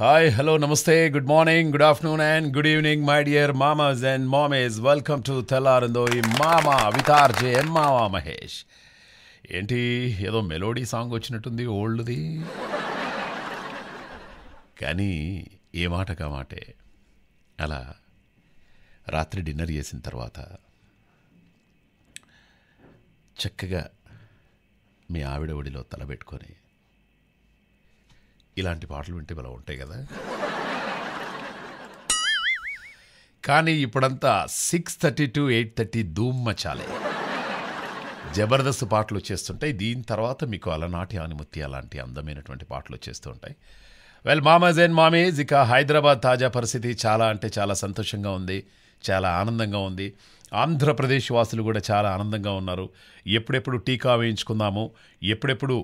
hi hello నమస్తే good morning good afternoon and good evening my dear మామాస్ and మామేజ్ welcome to తెల్లారందోయి మామా వితార్జే ఎం మామా మహేష్ ఏంటి ఏదో మెలోడీ సాంగ్ వచ్చినట్టుంది ఓల్డ్ది కానీ ఏ మాట కామాటే అలా రాత్రి డిన్నర్ చేసిన తర్వాత చక్కగా మీ ఆవిడ ఒడిలో తలబెట్టుకొని ఇలాంటి పాటలు వింటే ఇలా ఉంటాయి కదా కానీ ఇప్పుడంతా six thirty to eight thirty Dhoom Machale Jabardasth పాటలు వచ్చేస్తుంటాయి దీని తర్వాత మీకు అలనాటి ఆనిముత్య అలాంటి అందమైనటువంటి పాటలు వచ్చేస్తూ ఉంటాయి వెల్ మామాజ్ అండ్ ఇక హైదరాబాద్ తాజా పరిస్థితి చాలా అంటే చాలా సంతోషంగా ఉంది చాలా ఆనందంగా ఉంది ఆంధ్రప్రదేశ్ వాసులు కూడా చాలా ఆనందంగా ఉన్నారు ఎప్పుడెప్పుడు టీకా వేయించుకుందాము ఎప్పుడెప్పుడు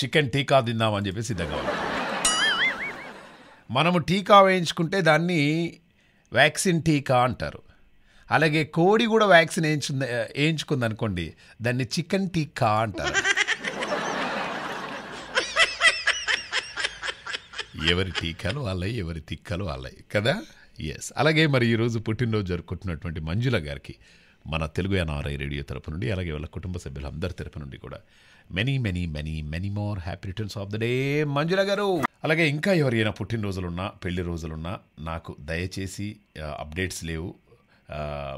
చికెన్ టీకా తిందామని చెప్పి సిద్ధంగా మనము టీకా వేయించుకుంటే దాన్ని వ్యాక్సిన్ టీకా అంటారు అలాగే కోడి కూడా వ్యాక్సిన్ వేయించుంది వేయించుకుంది అనుకోండి దాన్ని చికెన్ టీకా అంటారు ఎవరి టీకాలు వాళ్ళయి ఎవరి తిక్కలు వాళ్ళయి కదా ఎస్ అలాగే మరి ఈరోజు పుట్టినరోజు జరుపుకుంటున్నటువంటి మంజుల గారికి మన తెలుగు ఎన్ఆర్ఐ రేడియో తరపు నుండి అలాగే వాళ్ళ కుటుంబ సభ్యులందరి తరపు నుండి కూడా many many many many more happy returns of the day Manjula garu అలాగే ఇంకా ఎవరైనా పుట్టినరోజులున్నా పెళ్లి రోజులున్నా నాకు దయచేసి అప్డేట్స్ లేవు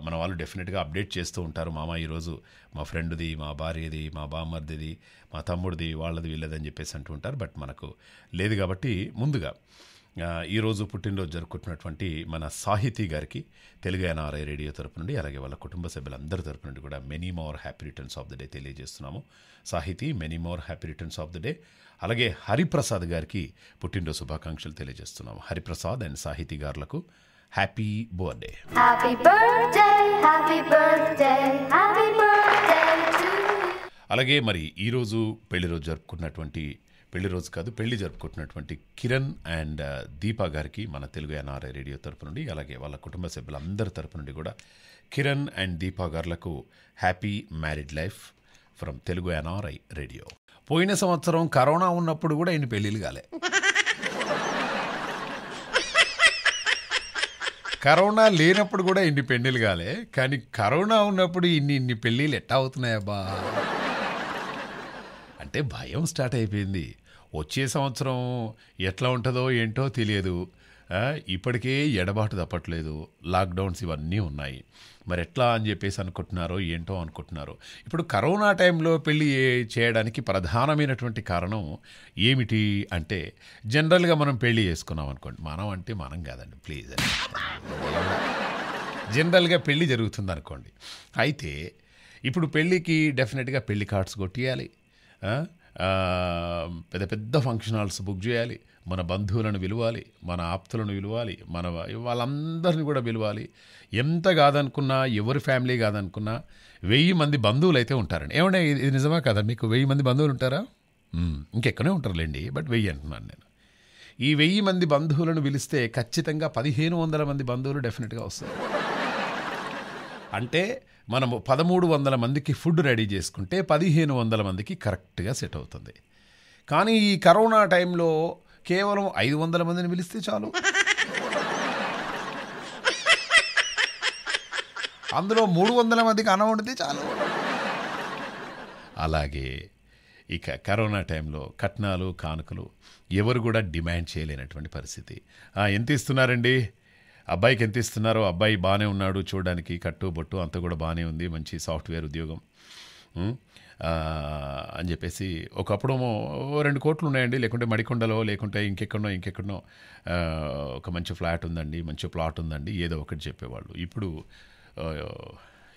మన వాళ్ళు డెఫినెట్గా అప్డేట్ చేస్తూ ఉంటారు మామ ఈరోజు మా ఫ్రెండ్ది మా భార్యది మా బామ్మర్దిది మా తమ్ముడిది వాళ్ళది వీళ్ళది అని చెప్పేసి అంటూ ఉంటారు బట్ మనకు లేదు కాబట్టి ముందుగా ఈరోజు పుట్టినరోజు జరుపుకుంటున్నటువంటి మన సాహితీ గారికి తెలుగు ఎన్ఆర్ఐ రేడియో తరపు నుండి అలాగే వాళ్ళ కుటుంబ సభ్యులందరి తరపు నుండి కూడా many more happy returns of the day తెలియజేస్తున్నాము Sahithi many more happy returns of the day అలాగే హరిప్రసాద్ గారికి పుట్టినరోజు శుభాకాంక్షలు తెలియజేస్తున్నాము హరిప్రసాద్ అండ్ సాహితీ గారులకు హ్యాపీ బర్త్డే అలాగే మరి ఈరోజు పెళ్లి రోజు జరుపుకున్నటువంటి పెళ్లి రోజు కాదు పెళ్లి జరుపుకుంటున్నటువంటి కిరణ్ అండ్ దీపా గారికి మన తెలుగు ఎన్ఆర్ఐ రేడియో తరపు నుండి అలాగే వాళ్ళ కుటుంబ సభ్యులందరి తరపు నుండి కూడా కిరణ్ అండ్ దీపా గారులకు happy married life from Telugu NRI radio పోయిన సంవత్సరం కరోనా ఉన్నప్పుడు కూడా ఆయన పెళ్ళిళ్ళు కాలే కరోనా లేనప్పుడు కూడా ఇన్ని పెళ్ళిళ్ళు కాలే కానీ కరోనా ఉన్నప్పుడు ఇన్ని ఇన్ని పెళ్ళిళ్ళు ఎట్టా అవుతున్నాయబ్బా అంటే భయం స్టార్ట్ అయిపోయింది వచ్చే సంవత్సరం ఎట్లా ఉంటుందో ఏంటో తెలియదు ఇప్పటికే ఎడబాటు తప్పట్లేదు లాక్డౌన్స్ ఇవన్నీ ఉన్నాయి మరి ఎట్లా అని చెప్పేసి అనుకుంటున్నారో ఏంటో అనుకుంటున్నారు ఇప్పుడు కరోనా టైంలో పెళ్ళి చేయడానికి ప్రధానమైనటువంటి కారణం ఏమిటి అంటే జనరల్గా మనం పెళ్ళి చేసుకున్నాం అనుకోండి మనం అంటే మనం కాదండి ప్లీజ్ అని జనరల్గా పెళ్ళి జరుగుతుంది అనుకోండి అయితే ఇప్పుడు పెళ్ళికి డెఫినెట్గా పెళ్లి కార్డ్స్ కొట్టియాలి పెద్ద పెద్ద ఫంక్షన్ హాల్స్ బుక్ చేయాలి మన బంధువులను విలువాలి మన ఆప్తులను విలువాలి మన వాళ్ళందరిని కూడా విలువాలి ఎంత కాదనుకున్నా ఎవరి ఫ్యామిలీ కాదనుకున్నా వెయ్యి మంది బంధువులు అయితే ఉంటారండి ఏమన్నా ఇది నిజమా కదా మీకు వెయ్యి మంది బంధువులు ఉంటారా ఇంకెక్కడే ఉంటారులేండి బట్ వెయ్యి అంటున్నాను నేను ఈ వెయ్యి మంది బంధువులను పిలిస్తే ఖచ్చితంగా పదిహేను వందల మంది బంధువులు డెఫినెట్గా వస్తారు అంటే మనము పదమూడు వందల మందికి ఫుడ్ రెడీ చేసుకుంటే పదిహేను వందల మందికి కరెక్ట్గా సెట్ అవుతుంది కానీ ఈ కరోనా టైంలో కేవలం ఐదు వందల మందిని పిలిస్తే చాలు అందులో మూడు వందల మందికి అన్నం వండితే చాలు అలాగే ఇక కరోనా టైంలో కట్నాలు కానుకలు ఎవరు కూడా డిమాండ్ చేయలేనటువంటి పరిస్థితి ఎంత ఇస్తున్నారండి అబ్బాయికి ఎంత ఇస్తున్నారో అబ్బాయి బాగానే ఉన్నాడు చూడడానికి కట్టు బొట్టు అంతా కూడా బాగానే ఉంది మంచి సాఫ్ట్వేర్ ఉద్యోగం అని చెప్పేసి ఒకప్పుడు రెండు కోట్లు ఉన్నాయండి లేకుంటే మడికొండలో లేకుంటే ఇంకెక్కడో ఇంకెక్కడో ఒక మంచి ఫ్లాట్ ఉందండి మంచి ప్లాట్ ఉందండి ఏదో ఒకటి చెప్పేవాళ్ళు ఇప్పుడు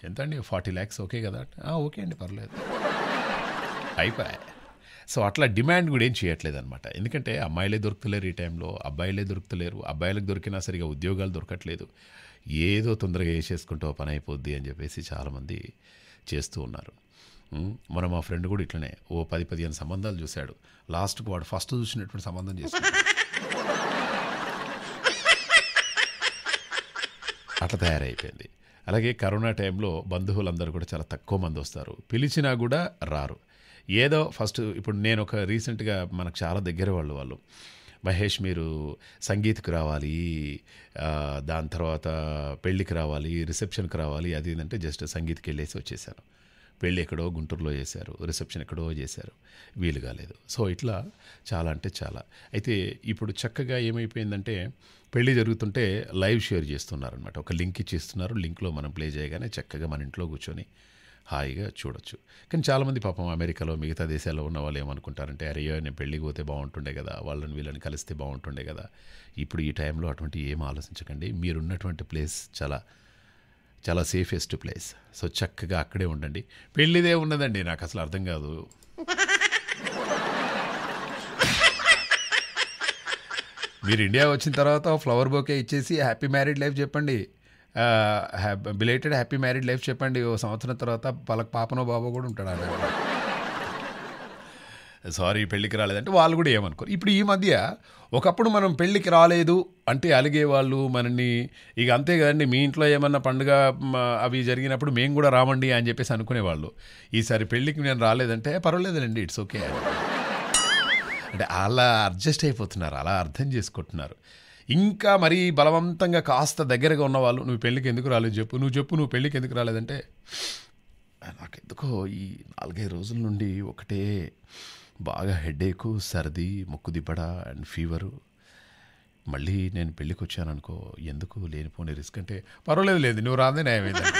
ఎంత అండి ఫార్టీ ల్యాక్స్ ఓకే కదా ఓకే అండి పర్లేదు అయిపోయా సో అట్లా డిమాండ్ కూడా ఏం చేయట్లేదు అనమాట ఎందుకంటే అమ్మాయిలే దొరుకుతలేరు ఈ టైంలో అబ్బాయిలే దొరుకుతలేరు అబ్బాయిలకు దొరికినా సరిగా ఉద్యోగాలు దొరకట్లేదు ఏదో తొందరగా వేసేసుకుంటూ పని అయిపోద్ది అని చెప్పేసి చాలామంది చేస్తూ ఉన్నారు మన మా ఫ్రెండ్ కూడా ఇట్లనే ఓ పది పదిహేను సంబంధాలు చూశాడు లాస్ట్కు వాడు ఫస్ట్ చూసినటువంటి సంబంధం చేశాడు అట్లా తయారైపోయింది అలాగే కరోనా టైంలో బంధువులందరూ కూడా చాలా తక్కువ మంది వస్తారు పిలిచినా కూడా రారు ఏదో ఫస్ట్ ఇప్పుడు నేను ఒక రీసెంట్గా మనకు చాలా దగ్గర వాళ్ళు వాళ్ళు మహేష్ మీరు సంగీత్కి రావాలి దాని తర్వాత పెళ్ళికి రావాలి రిసెప్షన్కి రావాలి అది ఏంటంటే జస్ట్ సంగీత్కి వెళ్ళేసి వచ్చేసాను పెళ్ళి ఎక్కడో గుంటూరులో చేశారు రిసెప్షన్ ఎక్కడో చేశారు వీలు కాలేదు సో ఇట్లా చాలా అంటే చాలా అయితే ఇప్పుడు చక్కగా ఏమైపోయిందంటే పెళ్ళి జరుగుతుంటే లైవ్ షేర్ చేస్తున్నారనమాట ఒక లింక్ ఇచ్చిస్తున్నారు లింక్లో మనం ప్లే చేయగానే చక్కగా మన ఇంట్లో కూర్చొని హాయిగా చూడొచ్చు కానీ చాలామంది పాపం అమెరికాలో మిగతా దేశాల్లో ఉన్న వాళ్ళు ఏమనుకుంటారంటే అరేయో నేను పెళ్ళికి పోతే బాగుంటుండే కదా వాళ్ళని వీళ్ళని కలిస్తే బాగుంటుండే కదా ఇప్పుడు ఈ టైంలో అటువంటి ఏం ఆలోచించకండి మీరున్నటువంటి ప్లేస్ చాలా చాలా సేఫెస్ట్ ప్లేస్ సో చక్కగా అక్కడే ఉండండి పెళ్ళిదే ఉన్నదండి నాకు అసలు అర్థం కాదు మీరు ఇండియా వచ్చిన తర్వాత ఫ్లవర్ బోకే ఇచ్చేసి హ్యాపీ మ్యారీడ్ లైఫ్ చెప్పండి బిలేటెడ్ హ్యాపీ మ్యారీడ్ లైఫ్ చెప్పండి ఓ సంవత్సరం తర్వాత వాళ్ళకి పాపనో బాబో కూడా ఉంటాడు అన్న సారీ పెళ్ళికి రాలేదంటే వాళ్ళు కూడా ఏమనుకోరు ఇప్పుడు ఈ మధ్య ఒకప్పుడు మనం పెళ్ళికి రాలేదు అంటే అలిగే వాళ్ళు మనల్ని ఇక కదండి మీ ఇంట్లో ఏమన్నా పండుగ అవి జరిగినప్పుడు మేము కూడా రామండి అని చెప్పేసి అనుకునేవాళ్ళు ఈసారి పెళ్ళికి నేను రాలేదంటే పర్వాలేదులేండి ఇట్స్ ఓకే అంటే అలా అడ్జస్ట్ అయిపోతున్నారు అలా అర్థం చేసుకుంటున్నారు ఇంకా మరీ బలవంతంగా కాస్త దగ్గరగా ఉన్నవాళ్ళు నువ్వు పెళ్ళికి ఎందుకు రాలేదు చెప్పు నువ్వు చెప్పు నువ్వు పెళ్ళికి ఎందుకు రాలేదంటే నాకెందుకో ఈ నాలుగైదు రోజుల నుండి ఒకటే బాగా హెడేక్ సర్ది ముక్కు దిబ్బడ అండ్ ఫీవరు మళ్ళీ నేను పెళ్ళికి వచ్చాననుకో ఎందుకు లేనిపోని రిస్క్ అంటే పర్వాలేదు లేదు నువ్వు రాదే నయమేదా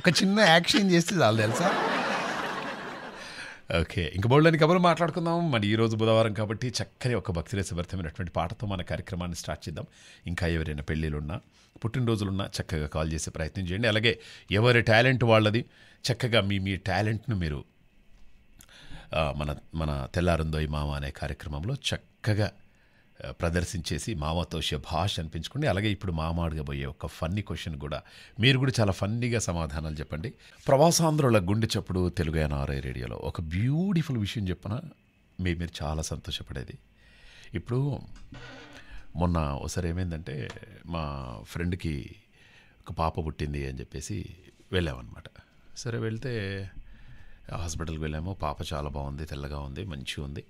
ఒక చిన్న యాక్షన్ చేస్తే చాలా తెలుసా ఓకే ఇంక అని కబుర్లు మాట్లాడుకుందాం మరి ఈరోజు బుధవారం కాబట్టి చక్కని ఒక భక్తి రసభరితమైనటువంటి పాటతో మన కార్యక్రమాన్ని స్టార్ట్ చేద్దాం ఇంకా ఎవరైనా పెళ్ళిళ్ళున్నా పుట్టినరోజులున్నా చక్కగా కాల్ చేసే ప్రయత్నం చేయండి అలాగే ఎవరి టాలెంట్ వాళ్ళది చక్కగా మీ మీ టాలెంట్ను మీరు మన మన తెల్లారందోయ్ మామ అనే కార్యక్రమంలో చక్కగా ప్రదర్శించేసి మామతో శభాష్ అనిపించుకోండి అలాగే ఇప్పుడు మామాడుగా పోయే ఒక ఫన్నీ క్వశ్చన్ కూడా మీరు కూడా చాలా ఫన్నీగా సమాధానాలు చెప్పండి ప్రవాసాంధ్రుల గుండె చప్పుడు తెలుగు ఎన్ఆర్ఐ రేడియోలో ఒక బ్యూటిఫుల్ విషయం చెప్పిన మీ మీరు చాలా సంతోషపడేది ఇప్పుడు మొన్న ఒకసారి ఏమైందంటే మా ఫ్రెండ్కి ఒక పాప పుట్టింది అని చెప్పేసి వెళ్ళామన్నమాట సరే వెళ్తే హాస్పిటల్కి వెళ్ళాము పాప చాలా బాగుంది తెల్లగా ఉంది మంచిగా ఉంది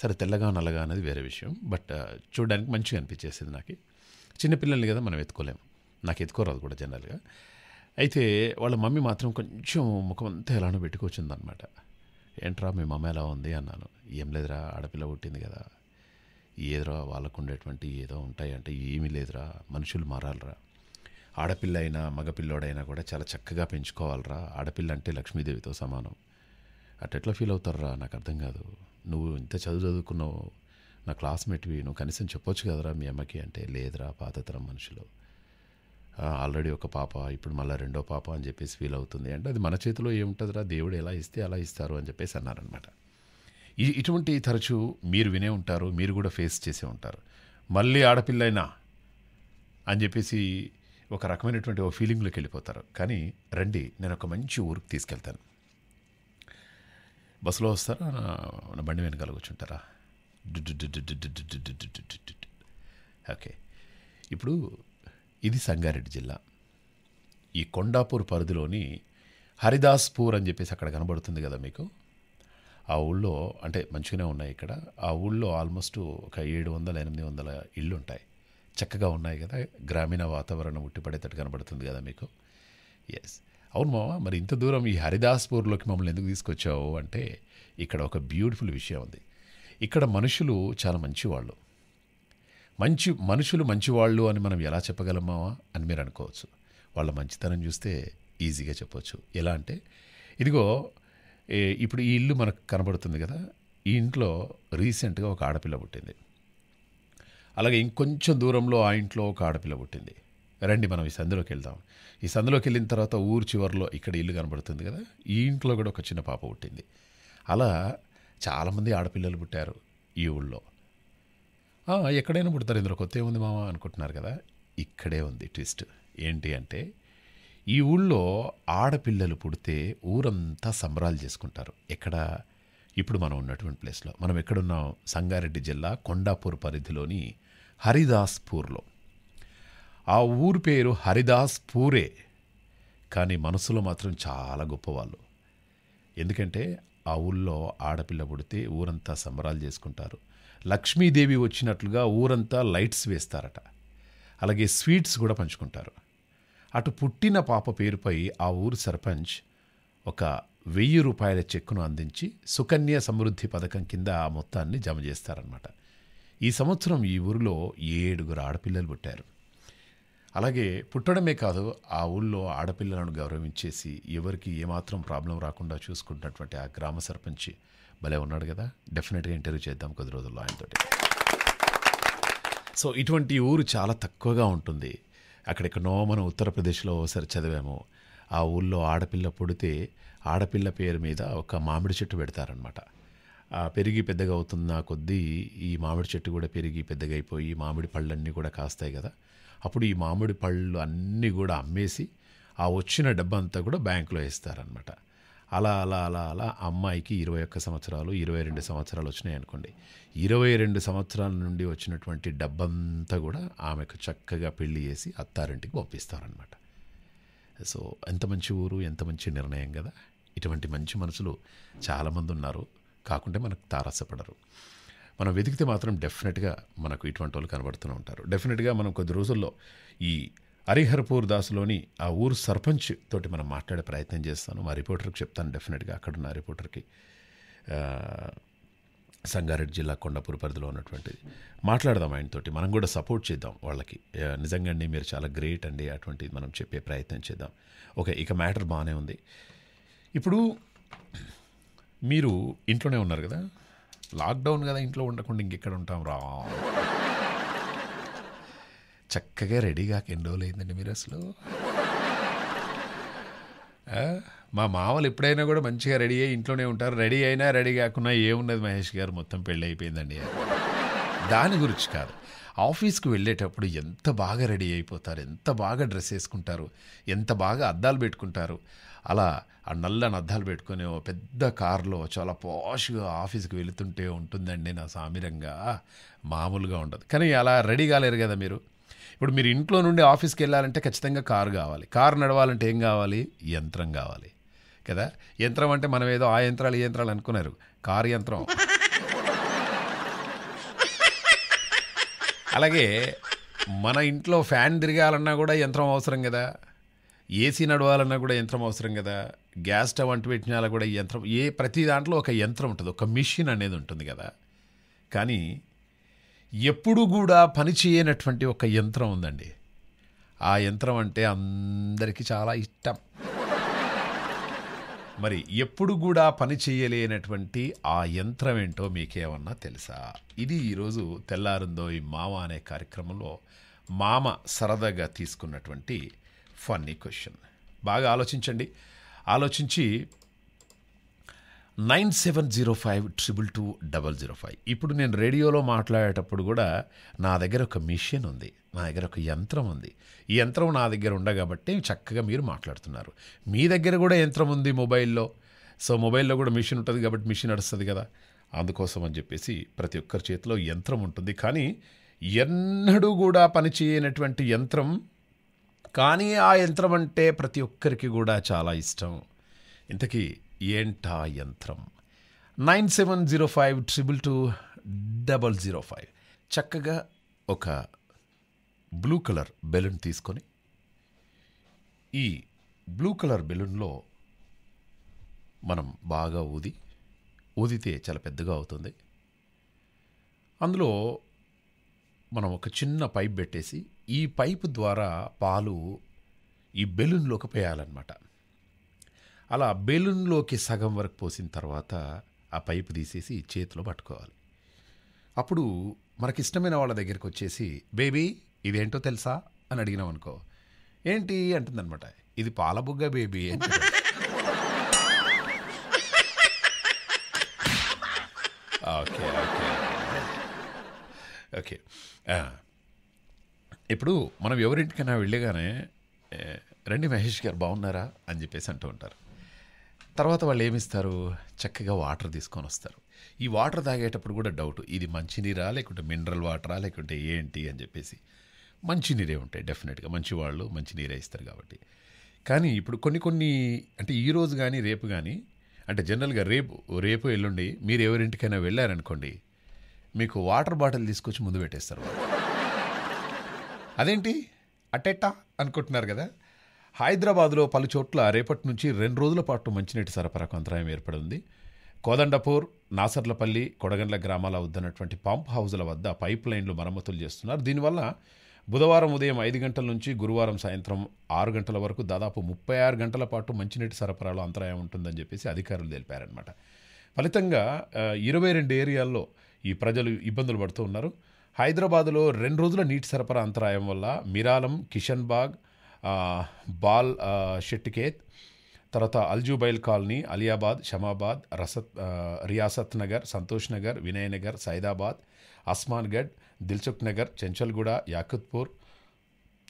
సరే తెల్లగా నల్లగా అనేది వేరే విషయం బట్ చూడడానికి మంచిగా అనిపించేసింది నాకు చిన్నపిల్లల్ని కదా మనం ఎత్తుకోలేము నాకు ఎత్తుకోరాదు కూడా జనరల్గా అయితే వాళ్ళ మమ్మీ మాత్రం కొంచెం ముఖం అంతా ఎలానో పెట్టుకొచ్చిందనమాట ఏంట్రా మీ మమ్మీ ఎలా ఉంది అన్నాను ఏం లేదురా ఆడపిల్ల పుట్టింది కదా ఏదిరా వాళ్ళకు ఉండేటువంటి ఏదో ఉంటాయంటే ఏమీ లేదురా మనుషులు మారాలరా ఆడపిల్ల అయినా మగపిల్లోడైనా కూడా చాలా చక్కగా పెంచుకోవాలరా ఆడపిల్ల అంటే లక్ష్మీదేవితో సమానం అట్టెట్లా ఫీల్ అవుతారా నాకు అర్థం కాదు నువ్వు ఇంత చదువు చదువుకున్నావు నా క్లాస్మేట్వి నువ్వు కనీసం చెప్పొచ్చు కదరా మీ అమ్మకి అంటే లేదురా పాతతరం మనుషులు ఆల్రెడీ ఒక పాప ఇప్పుడు మళ్ళీ రెండో పాప అని చెప్పేసి ఫీల్ అవుతుంది అంటే అది మన చేతిలో ఏముంటుందిరా దేవుడు ఎలా ఇస్తే అలా ఇస్తారు అని చెప్పేసి అన్నారనమాట ఇటువంటి తరచూ మీరు వినే ఉంటారు మీరు కూడా ఫేస్ చేసే ఉంటారు మళ్ళీ ఆడపిల్లైనా అని చెప్పేసి ఒక రకమైనటువంటి ఓ ఫీలింగ్లోకి వెళ్ళిపోతారు కానీ రండి నేను ఒక మంచి ఊరికి తీసుకెళ్తాను బస్సులో వస్తారా నా బండి వెనకాల కూర్చుంటారా ఓకే ఇప్పుడు ఇది సంగారెడ్డి జిల్లా ఈ కొండాపూర్ పరిధిలోని హరిదాస్పూర్ అని చెప్పేసి అక్కడ కనబడుతుంది కదా మీకు ఆ ఊళ్ళో అంటే మంచిగానే ఉన్నాయి ఇక్కడ ఆ ఊళ్ళో ఆల్మోస్ట్ ఒక ఏడు వందల ఎనిమిది వందల ఇళ్ళు ఉంటాయి చక్కగా ఉన్నాయి కదా గ్రామీణ వాతావరణం ఉట్టిపడేటట్టు కనబడుతుంది కదా మీకు ఎస్ అవును మామ మరి ఇంత దూరం ఈ హరిదాస్పూర్లోకి మమ్మల్ని ఎందుకు తీసుకొచ్చావు అంటే ఇక్కడ ఒక బ్యూటిఫుల్ విషయం ఉంది ఇక్కడ మనుషులు చాలా మంచివాళ్ళు మంచి మనుషులు మంచివాళ్ళు అని మనం ఎలా మావా అని మీరు అనుకోవచ్చు వాళ్ళ మంచితనం చూస్తే ఈజీగా చెప్పవచ్చు ఎలా అంటే ఇదిగో ఇప్పుడు ఈ ఇల్లు మనకు కనబడుతుంది కదా ఈ ఇంట్లో రీసెంట్గా ఒక ఆడపిల్ల పుట్టింది అలాగే ఇంకొంచెం దూరంలో ఆ ఇంట్లో ఒక ఆడపిల్ల పుట్టింది రండి మనం ఈ సందులోకి వెళ్దాం ఈ సందులోకి వెళ్ళిన తర్వాత ఊరు చివరిలో ఇక్కడ ఇల్లు కనబడుతుంది కదా ఈ ఇంట్లో కూడా ఒక చిన్న పాప పుట్టింది అలా చాలామంది ఆడపిల్లలు పుట్టారు ఈ ఊళ్ళో ఎక్కడైనా పుడతారు ఇందులో కొత్త ఏముంది మామ అనుకుంటున్నారు కదా ఇక్కడే ఉంది ట్విస్ట్ ఏంటి అంటే ఈ ఊళ్ళో ఆడపిల్లలు పుడితే ఊరంతా సంబరాలు చేసుకుంటారు ఎక్కడ ఇప్పుడు మనం ఉన్నటువంటి ప్లేస్లో మనం ఎక్కడున్నాం సంగారెడ్డి జిల్లా కొండాపూర్ పరిధిలోని హరిదాస్పూర్లో ఆ ఊరు పేరు హరిదాస్ పూరే కానీ మనసులో మాత్రం చాలా గొప్పవాళ్ళు ఎందుకంటే ఆ ఊళ్ళో ఆడపిల్ల పుడితే ఊరంతా సంబరాలు చేసుకుంటారు లక్ష్మీదేవి వచ్చినట్లుగా ఊరంతా లైట్స్ వేస్తారట అలాగే స్వీట్స్ కూడా పంచుకుంటారు అటు పుట్టిన పాప పేరుపై ఆ ఊరు సర్పంచ్ ఒక వెయ్యి రూపాయల చెక్కును అందించి సుకన్య సమృద్ధి పథకం కింద ఆ మొత్తాన్ని జమ చేస్తారనమాట ఈ సంవత్సరం ఈ ఊరిలో ఏడుగురు ఆడపిల్లలు పుట్టారు అలాగే పుట్టడమే కాదు ఆ ఊళ్ళో ఆడపిల్లలను గౌరవించేసి ఎవరికి ఏమాత్రం ప్రాబ్లం రాకుండా చూసుకుంటున్నటువంటి ఆ గ్రామ సర్పంచ్ భలే ఉన్నాడు కదా డెఫినెట్గా ఇంటర్వ్యూ చేద్దాం కొద్ది రోజుల్లో ఆయనతోటి సో ఇటువంటి ఊరు చాలా తక్కువగా ఉంటుంది అక్కడెక్కడో మనం ఉత్తరప్రదేశ్లో ఒకసారి చదివాము ఆ ఊళ్ళో ఆడపిల్ల పుడితే ఆడపిల్ల పేరు మీద ఒక మామిడి చెట్టు పెడతారనమాట పెరిగి పెద్దగా అవుతున్న కొద్దీ ఈ మామిడి చెట్టు కూడా పెరిగి పెద్దగా అయిపోయి మామిడి పళ్ళన్నీ కూడా కాస్తాయి కదా అప్పుడు ఈ మామిడి పళ్ళు అన్నీ కూడా అమ్మేసి ఆ వచ్చిన డబ్బంతా కూడా బ్యాంకులో వేస్తారనమాట అలా అలా అలా అలా అమ్మాయికి ఇరవై ఒక్క సంవత్సరాలు ఇరవై రెండు సంవత్సరాలు వచ్చినాయి అనుకోండి ఇరవై రెండు సంవత్సరాల నుండి వచ్చినటువంటి డబ్బంతా కూడా ఆమెకు చక్కగా పెళ్లి చేసి అత్తారింటికి పంపిస్తారనమాట సో ఎంత మంచి ఊరు ఎంత మంచి నిర్ణయం కదా ఇటువంటి మంచి మనసులు చాలామంది ఉన్నారు కాకుంటే మనకు తారసపడరు మనం వెతికితే మాత్రం డెఫినెట్గా మనకు ఇటువంటి వాళ్ళు కనబడుతూనే ఉంటారు డెఫినెట్గా మనం కొద్ది రోజుల్లో ఈ హరిహర్పూర్ దాస్లోని ఆ ఊరు సర్పంచ్ తోటి మనం మాట్లాడే ప్రయత్నం చేస్తాను మా రిపోర్టర్కి చెప్తాను డెఫినెట్గా అక్కడున్న రిపోర్టర్కి సంగారెడ్డి జిల్లా కొండపూర్ పరిధిలో ఉన్నటువంటిది మాట్లాడదాం ఆయనతోటి మనం కూడా సపోర్ట్ చేద్దాం వాళ్ళకి నిజంగా అండి మీరు చాలా గ్రేట్ అండి అటువంటిది మనం చెప్పే ప్రయత్నం చేద్దాం ఓకే ఇక మ్యాటర్ బాగానే ఉంది ఇప్పుడు మీరు ఇంట్లోనే ఉన్నారు కదా లాక్డౌన్ కదా ఇంట్లో ఉండకుండా ఇంకెక్కడ ఉంటాం రా చక్కగా రెడీగా ఎన్ని రోజులు అయిందండి మీరు అసలు మా మామలు ఎప్పుడైనా కూడా మంచిగా రెడీ అయ్యి ఇంట్లోనే ఉంటారు రెడీ అయినా రెడీ కాకుండా ఏమున్నది మహేష్ గారు మొత్తం పెళ్ళి అయిపోయిందండి దాని గురించి కాదు ఆఫీస్కి వెళ్ళేటప్పుడు ఎంత బాగా రెడీ అయిపోతారు ఎంత బాగా డ్రెస్ వేసుకుంటారు ఎంత బాగా అద్దాలు పెట్టుకుంటారు అలా ఆ నల్లని అద్దాలు పెట్టుకుని ఓ పెద్ద కారులో చాలా పాష్గా ఆఫీస్కి వెళుతుంటే ఉంటుందండి నా సామిరంగా మామూలుగా ఉండదు కానీ అలా రెడీ కాలేరు కదా మీరు ఇప్పుడు మీరు ఇంట్లో నుండి ఆఫీస్కి వెళ్ళాలంటే ఖచ్చితంగా కారు కావాలి కారు నడవాలంటే ఏం కావాలి యంత్రం కావాలి కదా యంత్రం అంటే మనం ఏదో ఆ యంత్రాలు ఈ యంత్రాలు అనుకున్నారు కారు యంత్రం అలాగే మన ఇంట్లో ఫ్యాన్ తిరగాలన్నా కూడా యంత్రం అవసరం కదా ఏసీ నడవాలన్నా కూడా యంత్రం అవసరం కదా గ్యాస్ స్టవ్ అంటు పెట్టినా కూడా యంత్రం ఏ ప్రతి దాంట్లో ఒక యంత్రం ఉంటుంది ఒక మిషన్ అనేది ఉంటుంది కదా కానీ ఎప్పుడు కూడా పని చేయనటువంటి ఒక యంత్రం ఉందండి ఆ యంత్రం అంటే అందరికీ చాలా ఇష్టం మరి ఎప్పుడు కూడా పని చేయలేనటువంటి ఆ యంత్రం ఏంటో మీకేమన్నా తెలుసా ఇది ఈరోజు తెల్లారుందో ఈ మామ అనే కార్యక్రమంలో మామ సరదాగా తీసుకున్నటువంటి ఫన్నీ క్వశ్చన్ బాగా ఆలోచించండి ఆలోచించి nine seven zero five triple two double zero five ఇప్పుడు నేను రేడియోలో మాట్లాడేటప్పుడు కూడా నా దగ్గర ఒక మిషన్ ఉంది నా దగ్గర ఒక యంత్రం ఉంది ఈ యంత్రం నా దగ్గర ఉండగాబట్టి చక్కగా మీరు మాట్లాడుతున్నారు మీ దగ్గర కూడా యంత్రం ఉంది మొబైల్లో సో మొబైల్లో కూడా మిషన్ ఉంటుంది కాబట్టి మిషన్ నడుస్తుంది కదా అందుకోసం అని చెప్పేసి ప్రతి ఒక్కరి చేతిలో యంత్రం ఉంటుంది కానీ ఎన్నడూ కూడా పనిచేయనటువంటి యంత్రం కానీ ఆ యంత్రం అంటే ప్రతి ఒక్కరికి కూడా చాలా ఇష్టం ఇంతకీ ఏంటా యంత్రం nine seven zero five triple two double zero five చక్కగా ఒక బ్లూ కలర్ బెలూన్ తీసుకొని ఈ బ్లూ కలర్ బెలూన్లో మనం బాగా ఊది ఊదితే చాలా పెద్దగా అవుతుంది అందులో మనం ఒక చిన్న పైప్ పెట్టేసి ఈ పైపు ద్వారా పాలు ఈ బెలూన్లోకి పోయాలన్నమాట అలా బెలూన్లోకి సగం వరకు పోసిన తర్వాత ఆ పైపు తీసేసి చేతిలో పట్టుకోవాలి అప్పుడు మనకిష్టమైన వాళ్ళ దగ్గరికి వచ్చేసి బేబీ ఇదేంటో తెలుసా అని అడిగినాం అనుకో ఏంటి అంటుందన్నమాట ఇది పాలబుగ్గ బేబీ అంటే ఓకే ఓకే ఓకే ఇప్పుడు మనం ఎవరింటికైనా వెళ్ళగానే రండి మహేష్ గారు బాగున్నారా అని చెప్పేసి అంటూ ఉంటారు తర్వాత వాళ్ళు ఏమిస్తారు చక్కగా వాటర్ తీసుకొని వస్తారు ఈ వాటర్ తాగేటప్పుడు కూడా డౌట్ ఇది మంచినీరా లేకుంటే మినరల్ వాటరా లేకుంటే ఏంటి అని చెప్పేసి మంచినీరే ఉంటాయి డెఫినెట్గా మంచి వాళ్ళు మంచినీరే ఇస్తారు కాబట్టి కానీ ఇప్పుడు కొన్ని కొన్ని అంటే ఈరోజు కానీ రేపు కానీ అంటే జనరల్గా రేపు రేపు ఎల్లుండి మీరు ఎవరింటికైనా వెళ్ళారనుకోండి మీకు వాటర్ బాటిల్ తీసుకొచ్చి ముందు పెట్టేస్తారు వాళ్ళు అదేంటి అటెట్టా అనుకుంటున్నారు కదా హైదరాబాద్లో పలు చోట్ల రేపటి నుంచి రెండు రోజుల పాటు మంచినీటి సరఫరాకు అంతరాయం ఏర్పడింది కోదండపూర్ నాసర్లపల్లి కొడగండ్ల గ్రామాల వద్దనటువంటి పంప్ హౌజుల వద్ద పైప్ లైన్లు మరమ్మతులు చేస్తున్నారు దీనివల్ల బుధవారం ఉదయం ఐదు గంటల నుంచి గురువారం సాయంత్రం ఆరు గంటల వరకు దాదాపు ముప్పై ఆరు గంటల పాటు మంచినీటి సరఫరాలో అంతరాయం ఉంటుందని చెప్పేసి అధికారులు తెలిపారనమాట ఫలితంగా ఇరవై రెండు ఏరియాల్లో ఈ ప్రజలు ఇబ్బందులు పడుతూ ఉన్నారు హైదరాబాద్లో రెండు రోజుల నీటి సరఫరా అంతరాయం వల్ల మిరాలం కిషన్ బాగ్ బాల్ షెట్టికేత్ తర్వాత అల్జుబైల్ కాలనీ అలియాబాద్ షమాబాద్ రసత్ రియాసత్ నగర్ సంతోష్ నగర్ వినయనగర్ సైదాబాద్ అస్మాన్గఢ్ దిల్చుక్ నగర్ చెంచల్గూడ యాకుత్పూర్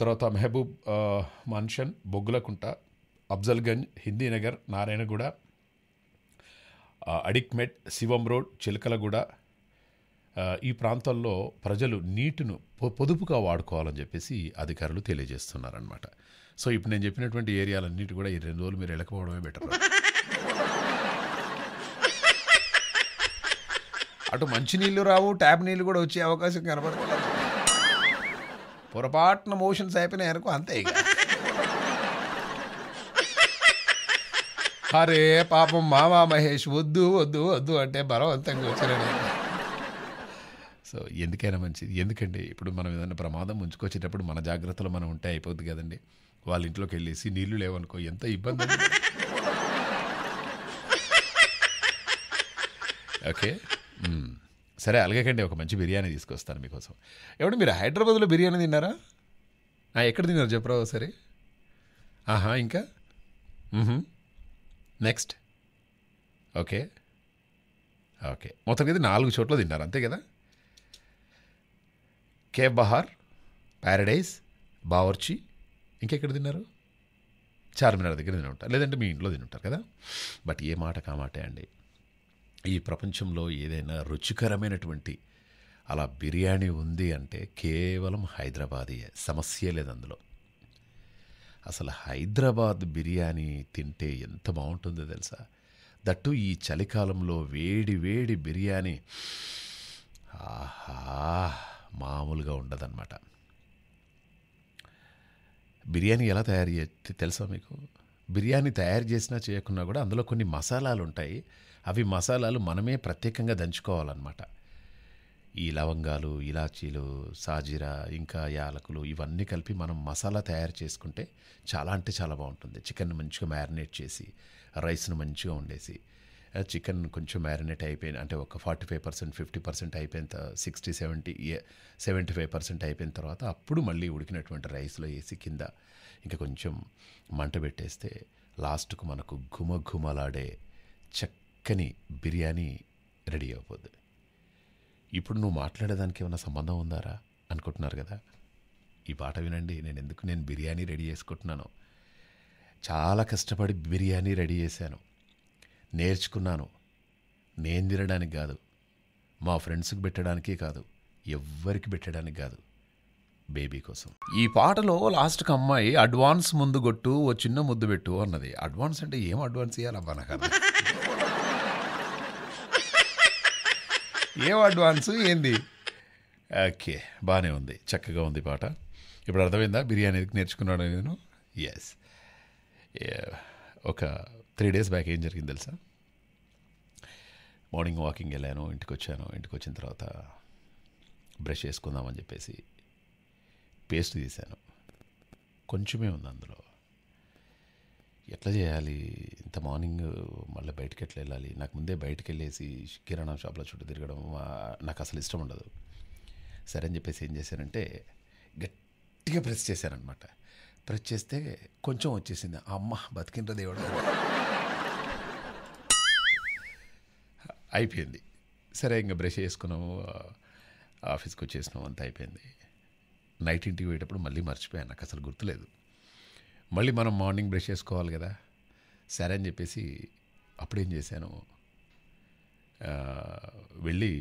తర్వాత మెహబూబ్ మన్షన్ బొగ్గులకుంట అఫ్జల్గంజ్ హిందీనగర్ నారాయణగూడ అడిక్మెట్ శివం రోడ్ చిలకలగూడ ఈ ప్రాంతాల్లో ప్రజలు నీటిను పొదుపుగా వాడుకోవాలని చెప్పేసి అధికారులు తెలియజేస్తున్నారనమాట సో ఇప్పుడు నేను చెప్పినటువంటి ఏరియాలన్నిటి కూడా ఈ రెండు రోజులు మీరు వెళ్ళకపోవడమే బెటర్ అటు మంచినీళ్ళు రావు ట్యాప్ నీళ్ళు కూడా వచ్చే అవకాశం కనబడుతుంది పొరపాటున మోషన్స్ అయిపోయినాయి అనుకో అంతే అరే పాపం మామా మహేష్ వద్దు వద్దు వద్దు అంటే బలవంతంగా వచ్చారని సో ఎందుకైనా మంచిది ఎందుకండి ఇప్పుడు మనం ఏదైనా ప్రమాదం ఉంచుకొచ్చేటప్పుడు మన జాగ్రత్తలు మనం ఉంటే అయిపోద్ది కదండి వాళ్ళ ఇంట్లోకి వెళ్ళేసి నీళ్లు లేవనుకో ఎంత ఇబ్బంది ఓకే సరే అలాగేకండి ఒక మంచి బిర్యానీ తీసుకొస్తాను మీకోసం ఏమంటే మీరు హైదరాబాద్లో బిర్యానీ తిన్నారా ఎక్కడ తిన్నారు చెప్పరా సరే ఆహా ఇంకా నెక్స్ట్ ఓకే ఓకే మొత్తం ఇది నాలుగు చోట్ల తిన్నారు అంతే కదా కేవ్ బహార్ ప్యారడైజ్ బావర్చి ఇంకెక్కడ తిన్నారు చార్మినార్ దగ్గర తిని ఉంటారు లేదంటే మీ ఇంట్లో తిని ఉంటారు కదా బట్ ఏ మాట కామాటే అండి ఈ ప్రపంచంలో ఏదైనా రుచికరమైనటువంటి అలా బిర్యానీ ఉంది అంటే కేవలం హైదరాబాదీయే సమస్య లేదు అందులో అసలు హైదరాబాద్ బిర్యానీ తింటే ఎంత బాగుంటుందో తెలుసా దట్టు ఈ చలికాలంలో వేడి వేడి బిర్యానీ ఆహా మామూలుగా ఉండదన్నమాట బిర్యానీ ఎలా తయారు చేస్తే తెలుసా మీకు బిర్యానీ తయారు చేసినా చేయకున్నా కూడా అందులో కొన్ని మసాలాలు ఉంటాయి అవి మసాలాలు మనమే ప్రత్యేకంగా దంచుకోవాలన్నమాట ఈ లవంగాలు ఇలాచీలు సాజీరా ఇంకా యాలకులు ఇవన్నీ కలిపి మనం మసాలా తయారు చేసుకుంటే చాలా అంటే చాలా బాగుంటుంది చికెన్ మంచిగా మ్యారినేట్ చేసి రైస్ను మంచిగా వండేసి చికెన్ కొంచెం మ్యారినేట్ అయిపోయిన అంటే ఒక forty five percent fifty percent అయిపోయిన sixty seventy seventy five percent అయిపోయిన తర్వాత అప్పుడు మళ్ళీ ఉడికినటువంటి రైస్లో వేసి కింద ఇంకా కొంచెం మంట పెట్టేస్తే లాస్ట్కు మనకు ఘుమ ఘుమలాడే చక్కని బిర్యానీ రెడీ అయిపోద్ది ఇప్పుడు నువ్వు మాట్లాడేదానికి ఏమైనా సంబంధం ఉందారా అనుకుంటున్నారు కదా ఈ పాట వినండి నేను ఎందుకు నేను బిర్యానీ రెడీ చేసుకుంటున్నాను చాలా కష్టపడి బిర్యానీ రెడీ చేశాను నేర్చుకున్నాను నేను తినడానికి కాదు మా ఫ్రెండ్స్కి పెట్టడానికే కాదు ఎవ్వరికి పెట్టడానికి కాదు బేబీ కోసం ఈ పాటలో లాస్ట్కి అమ్మాయి అడ్వాన్స్ ముందు కొట్టు ఓ చిన్న ముద్దు పెట్టు అన్నది అడ్వాన్స్ అంటే ఏం అడ్వాన్స్ ఇవ్వాలబ్బా నాకు ఏం అడ్వాన్స్ ఏంది ఓకే బాగానే ఉంది చక్కగా ఉంది పాట ఇప్పుడు అర్థమైందా బిర్యానీ నేర్చుకున్నాడు నేను ఎస్ ఒక త్రీ డేస్ బ్యాక్ ఏం జరిగింది తెలుసా మార్నింగ్ వాకింగ్ వెళ్ళాను ఇంటికి వచ్చాను ఇంటికి వచ్చిన తర్వాత బ్రష్ వేసుకుందామని చెప్పేసి పేస్ట్ తీశాను కొంచెమే ఉంది అందులో ఎట్లా చేయాలి ఇంత మార్నింగ్ మళ్ళీ బయటకు ఎట్లా వెళ్ళాలి నాకు ముందే బయటకు వెళ్ళేసి కిరాణా షాప్లో చుట్టూ తిరగడం నాకు అసలు ఇష్టం ఉండదు సరే అని చెప్పేసి ఏం చేశానంటే గట్టిగా ప్రెస్ చేశానమాట ప్రెస్ చేస్తే కొంచెం వచ్చేసింది అమ్మ బతికినరా దేవుడు అయిపోయింది సరే ఇంకా బ్రష్ చేసుకున్నాము ఆఫీస్కి వచ్చేసినాము అంతా అయిపోయింది నైట్ ఇంటికి పోయేటప్పుడు మళ్ళీ మర్చిపోయాను నాకు అసలు గుర్తులేదు మళ్ళీ మనం మార్నింగ్ బ్రష్ చేసుకోవాలి కదా సరే అని చెప్పేసి అప్పుడేం చేశాను వెళ్ళి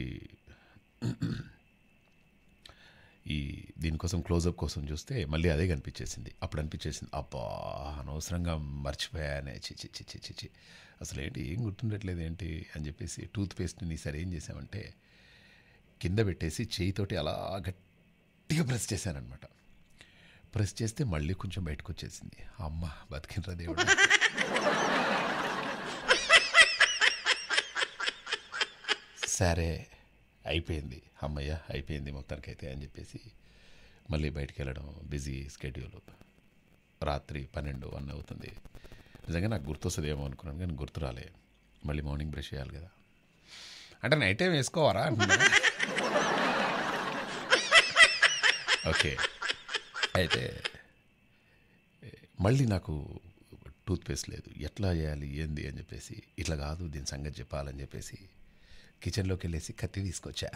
ఈ దీనికోసం క్లోజప్ కోసం చూస్తే మళ్ళీ అదే కనిపించేసింది అప్పుడు అనిపించేసింది అబ్బా అనవసరంగా మర్చిపోయానే చిచి చిచి చిచి అసలు ఏంటి ఏం గుర్తుండట్లేదు ఏంటి అని చెప్పేసి టూత్ పేస్ట్ని ఈసారి ఏం చేసామంటే కింద పెట్టేసి చేయితోటి అలా గట్టిగా ప్రెస్ చేశానమాట ప్రెస్ చేస్తే మళ్ళీ కొంచెం బయటకు వచ్చేసింది అమ్మ బతికినరా దేవుడు సరే అయిపోయింది అమ్మయ్య అయిపోయింది మొత్తానికి అయితే అని చెప్పేసి మళ్ళీ బయటికి వెళ్ళడం బిజీ స్కెడ్యూల్ రాత్రి పన్నెండు వన్ అవుతుంది నిజంగా నాకు గుర్తొస్తుంది ఏమో అనుకున్నాను కానీ గుర్తు రాలే మళ్ళీ మార్నింగ్ బ్రష్ చేయాలి కదా అంటే నైట్ టైం వేసుకోవారా ఓకే అయితే మళ్ళీ నాకు టూత్పేస్ట్ లేదు ఎట్లా చేయాలి ఏంది అని చెప్పేసి ఇట్లా కాదు దీని సంగతి చెప్పాలని చెప్పేసి కిచెన్లోకి వెళ్ళేసి కత్తి తీసుకొచ్చా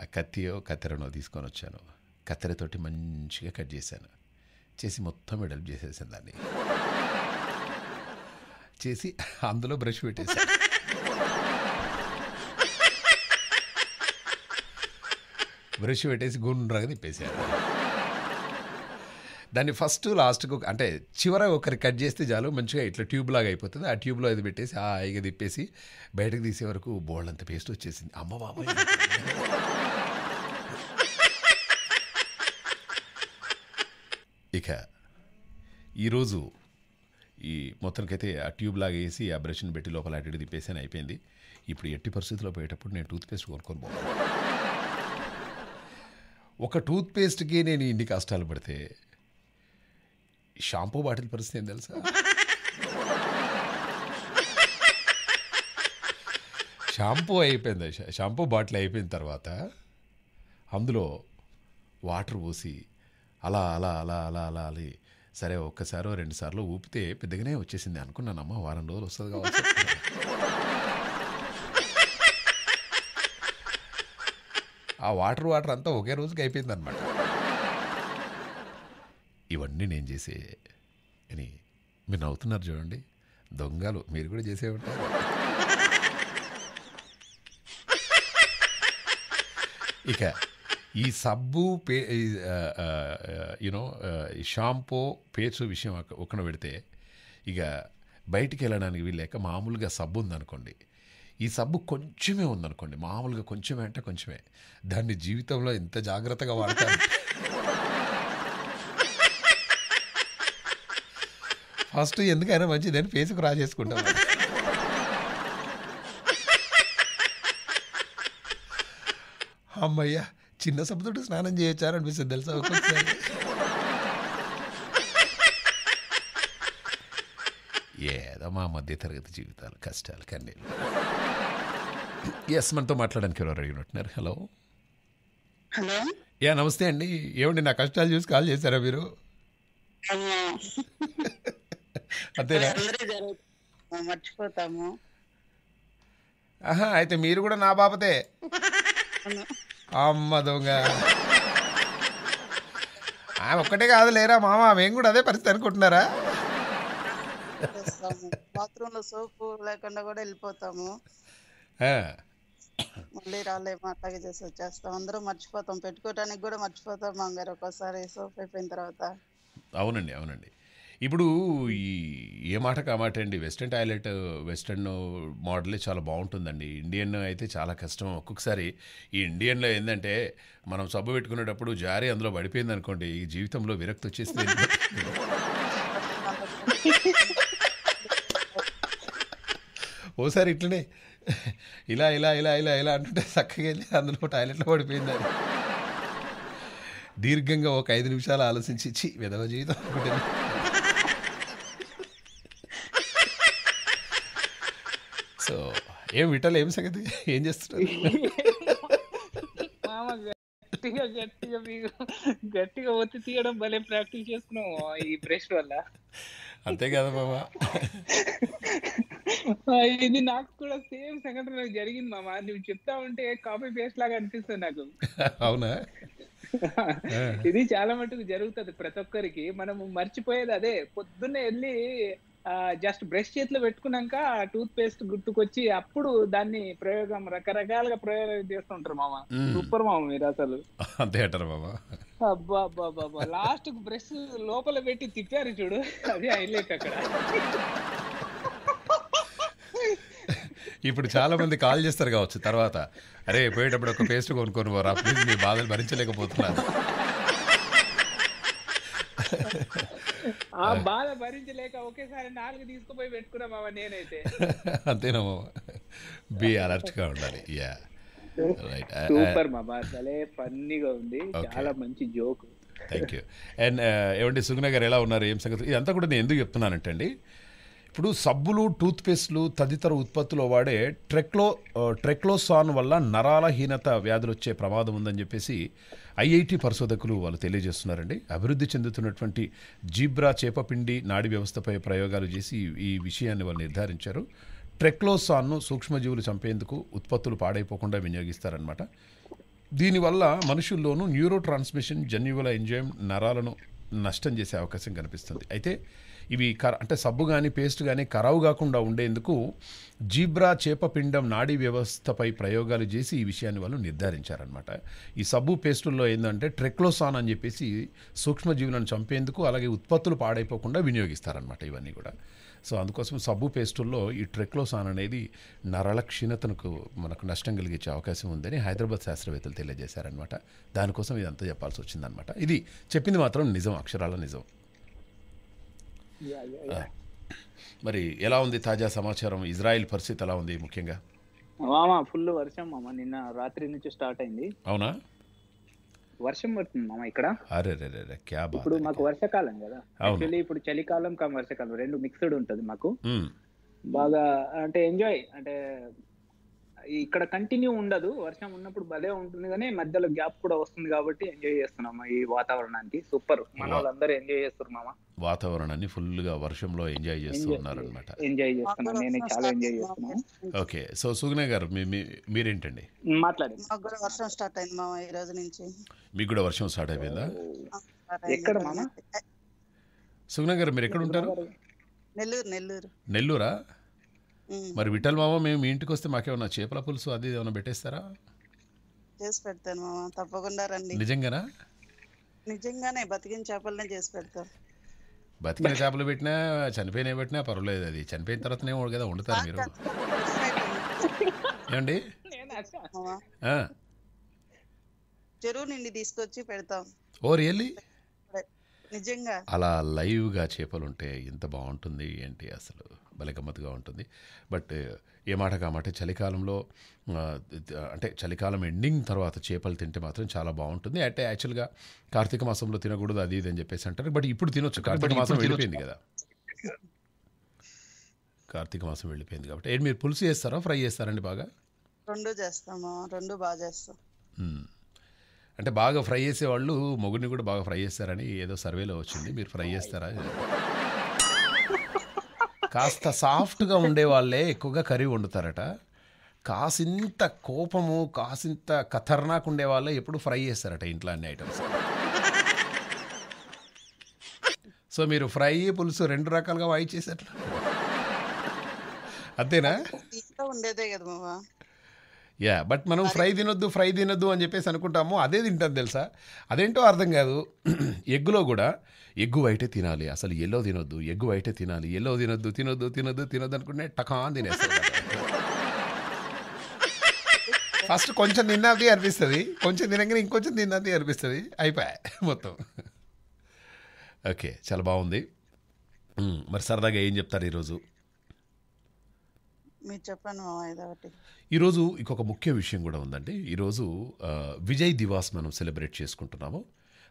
ఆ కత్తియో కత్తెరనో తీసుకొని వచ్చాను కత్తెరతోటి మంచిగా కట్ చేశాను చేసి మొత్తం వెడల్పు చేసేసాను దాన్ని చేసి అందులో బ్రష్ పెట్టేసాను బ్రష్ పెట్టేసి గుండ్రగా తిప్పేశాను దాన్ని ఫస్ట్ లాస్ట్కు అంటే చివర ఒకరు కట్ చేస్తే చాలు మంచిగా ఇట్లా ట్యూబ్ లాగా అయిపోతుంది ఆ ట్యూబ్లో అది పెట్టేసి ఆ ఇగ తిప్పేసి బయటకు తీసే వరకు బోల్డ్ అంత పేస్ట్ వచ్చేసింది అమ్మ బాబు ఇక ఈరోజు ఈ మొత్తానికైతే ఆ ట్యూబ్ లాగా వేసి ఆ బ్రష్ని పెట్టి లోపల అటు అని అయిపోయింది ఇప్పుడు ఎట్టి పరిస్థితుల్లో పోయేటప్పుడు నేను టూత్పేస్ట్ కొనుక్కొని పోతాను ఒక టూత్పేస్ట్కి నేను ఇన్ని కష్టాలు పడితే షాంపూ బాటిల్ పరిస్థితి ఏం తెలుసా షాంపూ అయిపోయింది షాంపూ బాటిల్ అయిపోయిన తర్వాత అందులో వాటర్ పోసి అలా అలా అలా అలా అలా అలా సరే ఒక్కసారో రెండుసార్లు ఊపితే పెద్దగానే వచ్చేసింది అనుకున్నానమ్మ వారం రోజులు వస్తుంది కావచ్చు ఆ వాటర్ వాటర్ అంతా ఒకే రోజుకి అయిపోయింది అనమాట ఇవన్నీ నేను చేసే అని మీరు నవ్వుతున్నారు చూడండి దొంగలు మీరు కూడా చేసే ఉంటారు ఇక ఈ సబ్బు పే యునో షాంపూ పేచు విషయం ఒకన పెడితే ఇక బయటికి వెళ్ళడానికి వీళ్ళక మామూలుగా సబ్బు ఉందనుకోండి ఈ సబ్బు కొంచెమే ఉందనుకోండి మామూలుగా కొంచెమే అంటే కొంచెమే దాన్ని జీవితంలో ఎంత జాగ్రత్తగా వాడతారు ఫస్ట్ ఎందుకైనా మంచిది అని ఫేస్కు రా చేసుకుంటాం అమ్మయ్యా చిన్న సబ్బుతో స్నానం చేయొచ్చారనిపిస్తుంది తెలుసా ఒక్కొక్కసారి ఏదో మా మధ్య తరగతి జీవితాలు కష్టాలు కన్నీ ఎస్ మనతో మాట్లాడడానికి ఎవరు అడిగినట్టున్నారు హలో హలో యా నమస్తే అండి ఏమండి నా కష్టాలు చూసి కాల్ చేశారా మీరు అంతేనా మర్చిపోతాము ఆహా అయితే మీరు కూడా నా బాపతే అమ్మ దొంగ ఆమె ఒక్కటే కాదు లేరా మామ మేము కూడా అదే పరిస్థితి అనుకుంటున్నారా బాత్రూంలో సోపు లేకుండా కూడా వెళ్ళిపోతాము మళ్ళీ రాలేము అట్లాగే చేసి వచ్చేస్తాం అందరూ మర్చిపోతాం పెట్టుకోవటానికి కూడా మర్చిపోతాం మాంగారు ఒక్కోసారి సోప్ అయిపోయిన తర్వాత అవునండి అవునండి ఇప్పుడు ఈ ఏ మాట కామాట అండి వెస్టర్న్ టాయిలెట్ వెస్టర్న్ మోడలే చాలా బాగుంటుందండి ఇండియన్ అయితే చాలా కష్టం ఒక్కొక్కసారి ఈ ఇండియన్లో ఏంటంటే మనం సబ్బు పెట్టుకునేటప్పుడు జారీ అందులో పడిపోయింది అనుకోండి ఈ జీవితంలో విరక్తి వచ్చేసింది ఓసారి ఇట్లనే ఇలా ఇలా ఇలా ఇలా ఇలా అంటుంటే చక్కగా వెళ్ళి అందులో టాయిలెట్లో పడిపోయింది దీర్ఘంగా ఒక ఐదు నిమిషాలు ఆలోచించి విధవ జీవితం ఏం విటల్ ఏం సంగతి ఏం చేస్తున్నారు గట్టిగా గట్టిగా మీకు గట్టిగా ఒత్తి తీయడం భలే ప్రాక్టీస్ చేస్తున్నావు ఈ బ్రష్ వల్ల అంతే కదా బాబా ఇది నాకు కూడా సేమ్ సంఘటన జరిగింది మామ నువ్వు చెప్తా ఉంటే కాపీ పేస్ట్ లాగా అనిపిస్తుంది నాకు అవునా ఇది చాలా మటుకు జరుగుతుంది ప్రతి ఒక్కరికి మనం మర్చిపోయేది అదే పొద్దున్నే వెళ్ళి జస్ట్ బ్రష్ చేతిలో పెట్టుకున్నాక ఆ టూత్ పేస్ట్ గుర్తుకొచ్చి అప్పుడు దాన్ని ప్రయోగం రకరకాలుగా ప్రయోగం చేస్తుంటారు మామ సూపర్ మామ మీరు అసలు అంతే బాబా లాస్ట్ బ్రష్ లోపల పెట్టి తిప్పారు చూడు అది హైలైట్ అక్కడ ఇప్పుడు చాలా మంది కాల్ చేస్తారు కావచ్చు తర్వాత అరే పోయేటప్పుడు ఒక పేస్ట్ కొనుక్కొని పోరా మీ బాధలు భరించలేకపోతున్నాను ఆ బాధ భరించలేక ఒకేసారి నాలుగు తీసుకుపోయి పెట్టుకున్నా మామ నేనైతే అంతేనా మామ బి అలర్ట్ గా ఉండాలి యా రైట్ సూపర్ మా బాధలే ఫన్నీగా ఉంది చాలా మంచి జోక్ థ్యాంక్ యూ అండ్ ఏమండి సుగుణ గారు ఎలా ఉన్నారు ఏం సంగతి ఇదంతా కూడా నేను ఎందుకు చెప్తున్నానంటే అండి ఇప్పుడు సబ్బులు టూత్పేస్ట్లు తదితర ఉత్పత్తులు వాడే ట్రెక్లో ట్రెక్లోసాన్ వల్ల నరాల హీనత వ్యాధులు వచ్చే ప్రమాదం ఉందని చెప్పేసి ఐఐటి పరిశోధకులు వాళ్ళు తెలియజేస్తున్నారండి అభివృద్ధి చెందుతున్నటువంటి జీబ్రా చేపపిండి నాడి వ్యవస్థపై ప్రయోగాలు చేసి ఈ విషయాన్ని వాళ్ళు నిర్ధారించారు ట్రెక్లోసాన్ను సూక్ష్మజీవులు చంపేందుకు ఉత్పత్తులు పాడైపోకుండా వినియోగిస్తారనమాట దీనివల్ల మనుషుల్లోనూ న్యూరో ట్రాన్స్మిషన్ జన్యువుల ఎంజైమ్ నరాలను నష్టం చేసే అవకాశం కనిపిస్తుంది అయితే ఇవి కర అంటే సబ్బు కానీ పేస్ట్ కానీ ఖరావు కాకుండా ఉండేందుకు జీబ్రా చేపపిండం నాడీ వ్యవస్థపై ప్రయోగాలు చేసి ఈ విషయాన్ని వాళ్ళు నిర్ధారించారనమాట ఈ సబ్బు పేస్టుల్లో ఏంటంటే ట్రెక్లోసాన్ అని చెప్పేసి సూక్ష్మజీవులను చంపేందుకు అలాగే ఉత్పత్తులు పాడైపోకుండా వినియోగిస్తారనమాట ఇవన్నీ కూడా సో అందుకోసం సబ్బు పేస్టుల్లో ఈ ట్రెక్లోసాన్ అనేది నరల క్షీణతనకు మనకు నష్టం కలిగించే అవకాశం ఉందని హైదరాబాద్ శాస్త్రవేత్తలు తెలియజేశారనమాట దానికోసం ఇదంతా చెప్పాల్సి వచ్చిందనమాట ఇది చెప్పింది మాత్రం నిజం అక్షరాల నిజం మరి ఎలా ఉంది తాజా సమాచారం ఇజ్రాయెల్ పరిస్థితి ఎలా ఉంది ముఖ్యంగా మామా ఫుల్ వర్షం మామ నిన్న రాత్రి నుంచి స్టార్ట్ అయింది అవునా వర్షం పడుతుంది మామ ఇక్కడ అరే ఇప్పుడు మాకు వర్షాకాలం కదా యాక్చువల్లీ ఇప్పుడు చలికాలం కా వర్షాకాలం రెండు మిక్స్డ్ ఉంటుంది మాకు బాగా అంటే ఎంజాయ్ అంటే ఇక్కడ కంటిన్యూ ఉండదు వర్షం ఉన్నప్పుడు భలే ఉంటుంది కానీ మధ్యలో గ్యాప్ కూడా వస్తుంది కాబట్టి ఎంజాయ్ చేస్తున్నాం ఈ వాతావరణానికి సూపర్ మన వాళ్ళందరూ ఎంజాయ్ చేస్తారు మామ వాతావరణాన్ని ఫుల్ గా వర్షంలో ఎంజాయ్ చేస్తున్నారు అనమాట ఎంజాయ్ చేస్తున్నాను నేను చాలా ఎంజాయ్ చేస్తున్నాను ఓకే సో సుగుణ గారు మీరేంటండి మాట్లాడి మాకు కూడా వర్షం స్టార్ట్ అయింది మామ ఈ రోజు నుంచి మీకు కూడా వర్షం స్టార్ట్ అయిపోయిందా ఎక్కడ మామ సుగుణ గారు మీరు ఎక్కడ ఉంటారు నెల్లూరు నెల్లూరు నెల్లూరా మరి విఠల్ మామ మేము మీ ఇంటికి వస్తే మాకేమన్నా చేపల పులుసు అది ఏమైనా పెట్టేస్తారా చేసి పెడతాను మామ తప్పకుండా రండి నిజంగానా నిజంగానే బతికిన చేపలనే చేసి పెడతాను బతికిన చేపలు పెట్టినా చనిపోయిన పెట్టినా పర్వాలేదు అది చనిపోయిన తర్వాతనే కదా వండుతారు మీరు ఏమండి చెరువు నుండి తీసుకొచ్చి పెడతాం ఓ రియల్లీ నిజంగా అలా లైవ్గా చేపలుంటే ఎంత బాగుంటుంది ఏంటి అసలు భలే గమ్మత్తుగా ఉంటుంది బట్ ఏ మాట కామాట చలికాలంలో అంటే చలికాలం ఎండింగ్ తర్వాత చేపలు తింటే మాత్రం చాలా బాగుంటుంది అంటే యాక్చువల్గా కార్తీక మాసంలో తినకూడదు అది ఇది అని చెప్పేసి అంటారు బట్ ఇప్పుడు తినొచ్చు కార్తీక మాసం వెళ్ళిపోయింది కదా కార్తీక మాసం వెళ్ళిపోయింది కాబట్టి ఏంటి మీరు పులుసు చేస్తారా ఫ్రై చేస్తారండి బాగా రెండు చేస్తాము రెండు బాగా చేస్తాం అంటే బాగా ఫ్రై చేసేవాళ్ళు మొగుడిని కూడా బాగా ఫ్రై చేస్తారని ఏదో సర్వేలో వచ్చింది మీరు ఫ్రై చేస్తారా కాస్త సాఫ్ట్గా ఉండే వాళ్ళే ఎక్కువగా కర్రీ వండుతారట కాసింత కోపము కాసింత ఖతర్నాక్ ఉండే వాళ్ళే ఎప్పుడు ఫ్రై చేస్తారట ఇంట్లో అన్ని ఐటమ్స్ సో మీరు ఫ్రై పులుసు రెండు రకాలుగా వాయి చేసేట్లు అంతేనా ఉండేదే కదా యా బట్ మనం ఫ్రై తినొద్దు ఫ్రై తినొద్దు అని చెప్పేసి అనుకుంటాము అదే తింటాం తెలుసా అదేంటో అర్థం కాదు ఎగ్గులో కూడా ఎగ్గు వైటే తినాలి అసలు ఎల్లో తినొద్దు ఎగ్గు వైటే తినాలి ఎల్లో తినొద్దు తినొద్దు తినొద్దు తినొద్దు అనుకుంటే టకాన్ తినేస్తాను ఫస్ట్ కొంచెం తిన్నది అనిపిస్తుంది కొంచెం తినగానే ఇంకొంచెం తిన్నది అనిపిస్తుంది అయిపోయా మొత్తం ఓకే చాలా బాగుంది మరి సరదాగా ఏం చెప్తారు ఈరోజు మీరు చెప్పాను ఒకటి ఈరోజు ఇంకొక ముఖ్య విషయం కూడా ఉందండి ఈరోజు విజయ్ దివాస్ మనం సెలబ్రేట్ చేసుకుంటున్నాము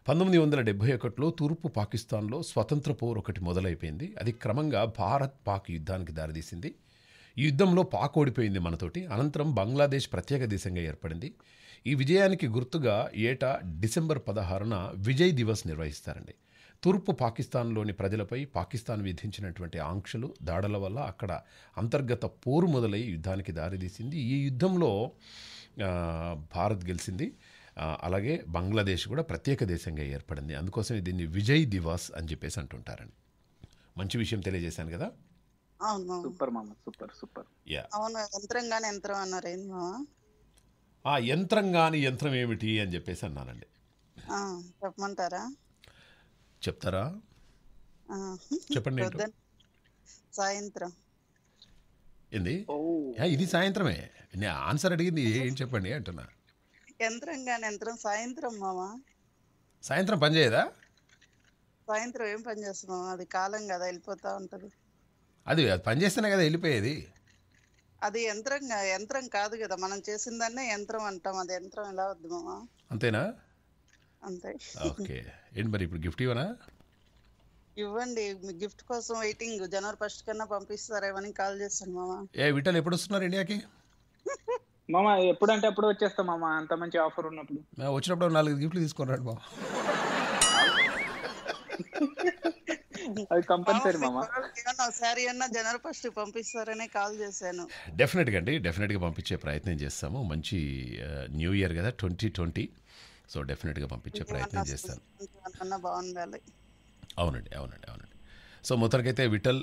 పంతొమ్మిది వందల డెబ్బై ఒకటిలో తూర్పు పాకిస్తాన్లో స్వతంత్ర పోర్ ఒకటి మొదలైపోయింది అది క్రమంగా భారత్ పాక్ యుద్ధానికి దారితీసింది ఈ యుద్ధంలో పాక్ ఓడిపోయింది మనతోటి అనంతరం బంగ్లాదేశ్ ప్రత్యేక దేశంగా ఏర్పడింది ఈ విజయానికి గుర్తుగా ఏటా డిసెంబర్ పదహారున విజయ్ దివస్ నిర్వహిస్తారండి తూర్పు పాకిస్తాన్లోని ప్రజలపై పాకిస్తాన్ విధించినటువంటి ఆంక్షలు దాడుల వల్ల అక్కడ అంతర్గత పోరు మొదలై యుద్ధానికి దారితీసింది ఈ యుద్ధంలో భారత్ గెలిచింది అలాగే బంగ్లాదేశ్ కూడా ప్రత్యేక దేశంగా ఏర్పడింది అందుకోసం దీన్ని విజయ్ దివాస్ అని చెప్పేసి అంటుంటారని మంచి విషయం తెలియజేశాను కదా సూపర్ సూపర్ సూపర్ యంత్రంగానే యంత్రం అన్నారు యంత్రం ఏమిటి అని చెప్పేసి అన్నానండి చెప్పమంటారా చెప్తారా చెప్పండి సాయంత్రం ఏంది ఇది సాయంత్రమే నేను ఆన్సర్ అడిగింది ఏం చెప్పండి అంటున్నా యంత్రం కానీ యంత్రం సాయంత్రం మామా సాయంత్రం పని చేయదా సాయంత్రం ఏం పని చేస్తున్నాం అది కాలం కదా వెళ్ళిపోతా ఉంటుంది అది పని చేస్తేనే కదా వెళ్ళిపోయేది అది యంత్రం యంత్రం కాదు కదా మనం చేసిన యంత్రం అంటాం అది యంత్రం ఎలా వద్దు మామా అంతేనా అంతే ఓకే ఏంటి మరి ఇప్పుడు గిఫ్ట్ ఇవ్వనా ఇవ్వండి మీ గిఫ్ట్ కోసం వెయిటింగ్ జనవరి ఫస్ట్ కన్నా పంపిస్తారేమని కాల్ చేస్తాను మామా ఏ విటల్ ఎప్పుడు వస్తున్నారు ఇండియాకి మామ ఎప్పుడంటే అప్పుడు వచ్చేస్తాం మామ అంత మంచి ఆఫర్ ఉన్నప్పుడు ఆ, వచ్చినప్పుడు నాలుగు గిఫ్ట్లు తీసుకొని రండి బాబు అది కంపల్సరీ మామా ఏమన్నా సారీ అన్నా జనవరి ఫస్ట్ పంపిస్తారనే కాల్ చేశాను డెఫినెట్గా అండి డెఫినెట్గా పంపించే ప్రయత్నం చేస్తాము మంచి న్యూ ఇయర్ కదా ట్వంటీ ట్వంటీ సో డెఫినెట్గా పంపించే ప్రయత్నం చేస్తాను అవునండి అవునండి అవునండి సో మొత్తానికైతే విఠల్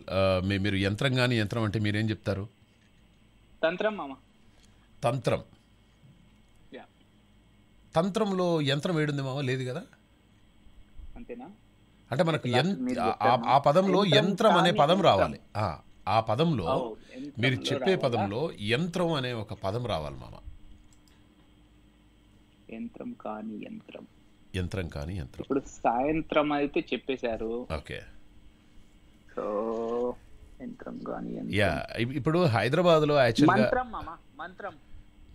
మీరు యంత్రం కానీ యంత్రం అంటే మీరేం చెప్తారు తంత్రం తంత్రం తంత్రంలో యంత్రం ఏడుంది మామ లేదు కదా అంతేనా అంటే మనకు ఆ పదంలో యంత్రం అనే పదం రావాలి ఆ పదంలో మీరు చెప్పే పదంలో యంత్రం అనే ఒక పదం రావాలి మామ యంత్రం కాని యంత్రం యంత్రం కాని యంత్రం ఇప్పుడు సాయంత్రం అయితే చెప్పేశారు ఓకే సో యంత్రం కాని యా ఇప్పుడు హైదరాబాద్ లో యాక్చువల్గా మంత్రం మామ మంత్రం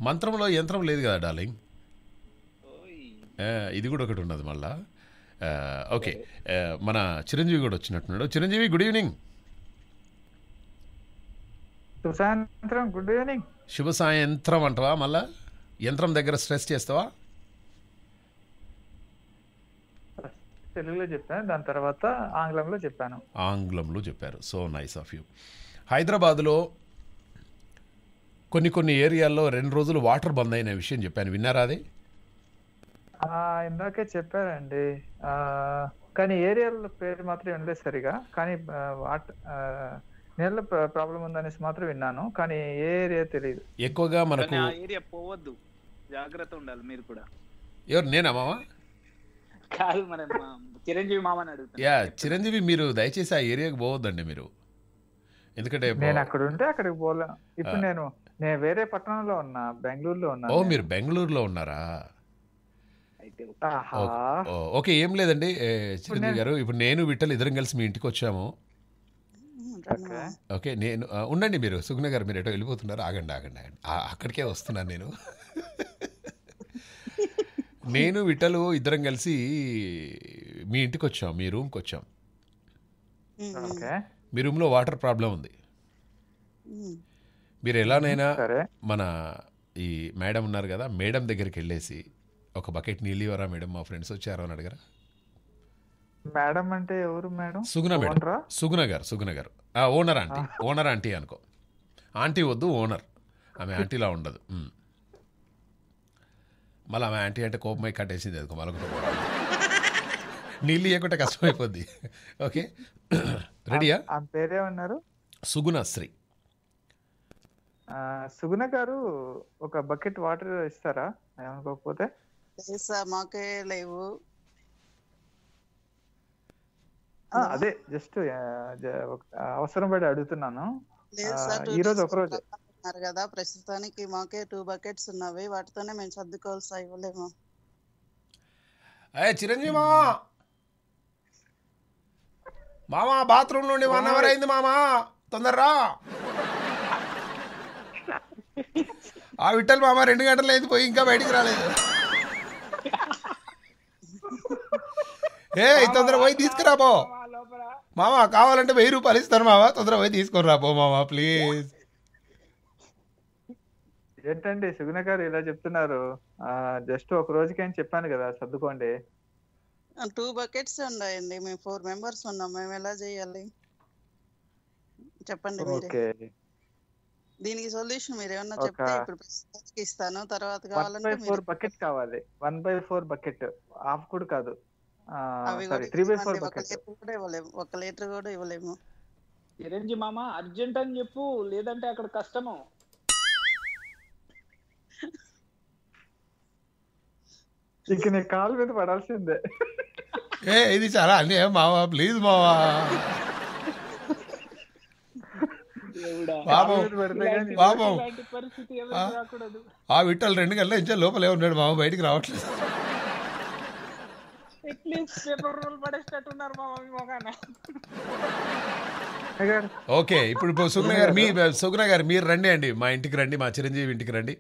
మంత్రంలో యంత్రం లేదు కదా డార్లింగ్ ఇది కూడా ఒకటి ఉన్నది మళ్ళా ఓకే మన చిరంజీవి కూడా వచ్చినట్టున్నాడు చిరంజీవి గుడ్ ఈవినింగ్ సాయంత్రం గుడ్ ఈవినింగ్ శుభ సాయంత్రం అంటవా మళ్ళా యంత్రం దగ్గర స్ట్రెస్ చేస్తావా తెలుగులో చెప్పాను దాని తర్వాత ఆంగ్లంలో చెప్పాను ఆంగ్లంలో చెప్పారు సో నైస్ ఆఫ్ యూ హైదరాబాద్లో కొన్ని కొన్ని ఏరియాల్లో రెండు రోజులు వాటర్ బంద్ అయిన విషయం చెప్పాను విన్నారా అది ఇందాకే చెప్పారండి కానీ ఏరియాల పేరు మాత్రం వినలేదు సరిగా కానీ వాటర్ నీళ్ళ ప్రాబ్లం ఉందనేసి మాత్రం విన్నాను కానీ ఏ ఏరియా తెలియదు ఎక్కువగా మనకు ఏరియా పోవద్దు జాగ్రత్త ఉండాలి మీరు కూడా ఎవరు నేనమ్మా కాదు చిరంజీవి మామని యా చిరంజీవి మీరు దయచేసి ఆ ఏరియాకి పోవద్దండి మీరు ఎందుకంటే నేను అక్కడ ఉంటే అక్కడికి పోలే ఇప్పుడు నేను నేను వేరే పట్టణంలో ఉన్నా బెంగళూరులో ఉన్నా ఓ మీరు బెంగళూరులో ఉన్నారా ఓకే ఏం లేదండి చిరంజీవి గారు ఇప్పుడు నేను విట్టలు ఇద్దరం కలిసి మీ ఇంటికి వచ్చాము ఓకే నేను ఉండండి మీరు సుగ్న గారు మీరు ఎటో వెళ్ళిపోతున్నారు ఆగండి ఆగండి ఆగండి అక్కడికే వస్తున్నాను నేను నేను విఠలు ఇద్దరం కలిసి మీ ఇంటికి వచ్చాం మీ రూమ్కి వచ్చాం మీ రూమ్లో వాటర్ ప్రాబ్లం ఉంది మీరు ఎలానైనా మన ఈ మేడం ఉన్నారు కదా మేడం దగ్గరికి వెళ్ళేసి ఒక బకెట్ నీళ్ళు ఇవ్వరా మేడం మా ఫ్రెండ్స్ వచ్చారు అని అడగరా మేడం అంటే ఎవరు మేడం సుగుణ మేడం సుగుణ garu Suguna garu owner aunty owner aunty అనుకో ఆంటీ వద్దు ఓనర్ ఆమె ఆంటీలా ఉండదు మళ్ళీ ఆమె ఆంటీ అంటే కోపమై కట్టేసింది అది మలకొండ నీళ్ళు ఇవ్వకుంటే కష్టమైపోద్ది ఓకే రెడీయా పేరే ఉన్నారు శ్రీ సుగుణ గారు ఒక బకెట్ వాటర్ ఇస్తారా ఏమనుకోకపోతే మాకే లేవు అదే జస్ట్ అవసరం పడి అడుగుతున్నాను ఈ రోజు ఒక రోజు అన్నారు కదా ప్రస్తుతానికి మాకే టూ బకెట్స్ ఉన్నవి వాటితోనే మేము సర్దుకోవాల్సి ఇవ్వలేము అయ్యా చిరంజీవి మామా మామా బాత్రూమ్ నుండి వన్ అవర్ అయింది మామా తొందరరా ఆ విట్టలు మామ రెండు గంటలు అయింది పోయి ఇంకా బయటికి రాలేదు ఏ తొందర పోయి తీసుకురాబో మామ కావాలంటే వెయ్యి రూపాయలు ఇస్తాను మామ తొందర పోయి తీసుకొని రాబో మామ ప్లీజ్ ఏంటండి సుగుణ గారు ఇలా చెప్తున్నారు జస్ట్ ఒక రోజుకి అని చెప్పాను కదా సర్దుకోండి టూ బకెట్స్ ఉన్నాయండి మేము ఫోర్ మెంబర్స్ ఉన్నాం మేము ఎలా చేయాలి చెప్పండి ఓకే దీనికి సొల్యూషన్ మీరు ఏమన్నా చెప్తే ఇప్పుడు ఇస్తాను తర్వాత కావాలంటే ఫోర్ బకెట్ కావాలి one by four bucket half కూడా కాదు త్రీ బై ఫోర్ బకెట్ కూడా ఇవ్వలేము ఒక లీటర్ కూడా ఇవ్వలేము చిరంజీ మామ అర్జెంట్ అని చెప్పు లేదంటే అక్కడ కష్టము ఇక నీ కాలు మీద పడాల్సిందే ఏ ఇది చాలా అన్నీ మావా ప్లీజ్ మావా పాపం ఆ విట్టలు రెండు గంటల ఇచ్చే లోపలే ఉన్నాడు మామ బయటికి రావట్లేదు ఓకే ఇప్పుడు సుగుణ గారు మీ సుగుణ గారు మీరు రండి అండి మా ఇంటికి రండి మా చిరంజీవి ఇంటికి రండి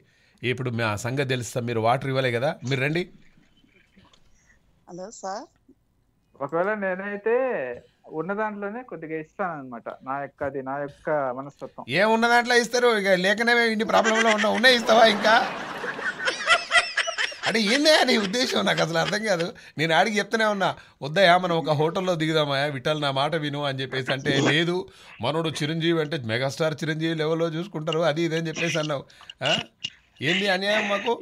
ఇప్పుడు మా సంగతి తెలుస్తా మీరు వాటర్ ఇవ్వలే కదా మీరు రండి హలో సార్ ఒకవేళ నేనైతే ఉన్న దాంట్లోనే కొద్దిగా ఇస్తాను అనమాట నా యొక్క అది నా యొక్క మనస్తత్వం ఏ ఉన్న దాంట్లో ఇస్తారు ఇక లేకనే ఇన్ని ప్రాబ్లంలో ఉన్నా ఉన్నాయి ఇస్తావా ఇంకా అంటే ఏందే నీ ఉద్దేశం నాకు అసలు అర్థం కాదు నేను అడిగి చెప్తూనే ఉన్నా వద్దయా మనం ఒక హోటల్లో దిగుదామా విఠల్ నా మాట విను అని చెప్పేసి అంటే లేదు మనోడు చిరంజీవి అంటే మెగాస్టార్ చిరంజీవి లెవెల్లో చూసుకుంటారు అది అని చెప్పేసి అన్నావు ఏంది అన్యాయం మాకు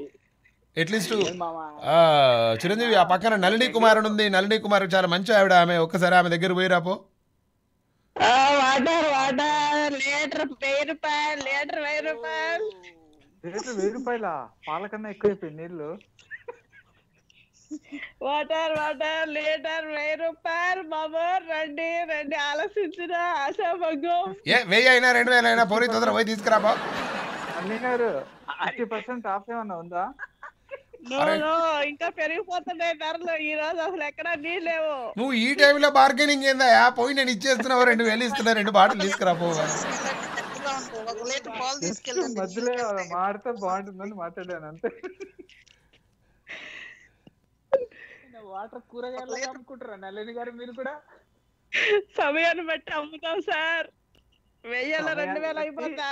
అట్లీస్ట్ చిరంజీవి ఆ పక్కన నళిని కుమార్ ఉంది నళిని కుమార్ చాలా మంచి ఆవిడ ఆమె ఒక్కసారి ఆమె దగ్గర పోయిరాపో వాటర్ వాటర్ లీటర్ వెయ్యి రూపాయలు లీటర్ వెయ్యి పాలకన్నా ఎక్కువైపోయింది నీళ్ళు వాటర్ వాటర్ లీటర్ వెయ్యి రూపాయలు బాబు రండి రండి ఆలోచించిన ఆశా ఏ వెయ్యి అయినా రెండు వేలు అయినా పోరీ తొందర పోయి తీసుకురాబా అన్ని గారు ఫిఫ్టీ ఉందా ఇంకా పెరిగిపోతున్నాయి ధరలు ఈ రోజు అసలు ఎక్కడ నీళ్ళేవు నువ్వు ఈ టైం లో బార్గెనింగ్ ఏందా పోయి నేను ఇచ్చేస్తున్నావు రెండు వేలు ఇస్తున్నా రెండు బాటలు తీసుకురాపో మధ్యలో మాడితే బాగుంటుందని మాట్లాడాను అంతే వాటర్ కూరగాయలు అనుకుంటారా నల్లని గారు మీరు కూడా సమయాన్ని బట్టి అమ్ముతాం సార్ వెయ్యాల రెండు వేల అయిపోతా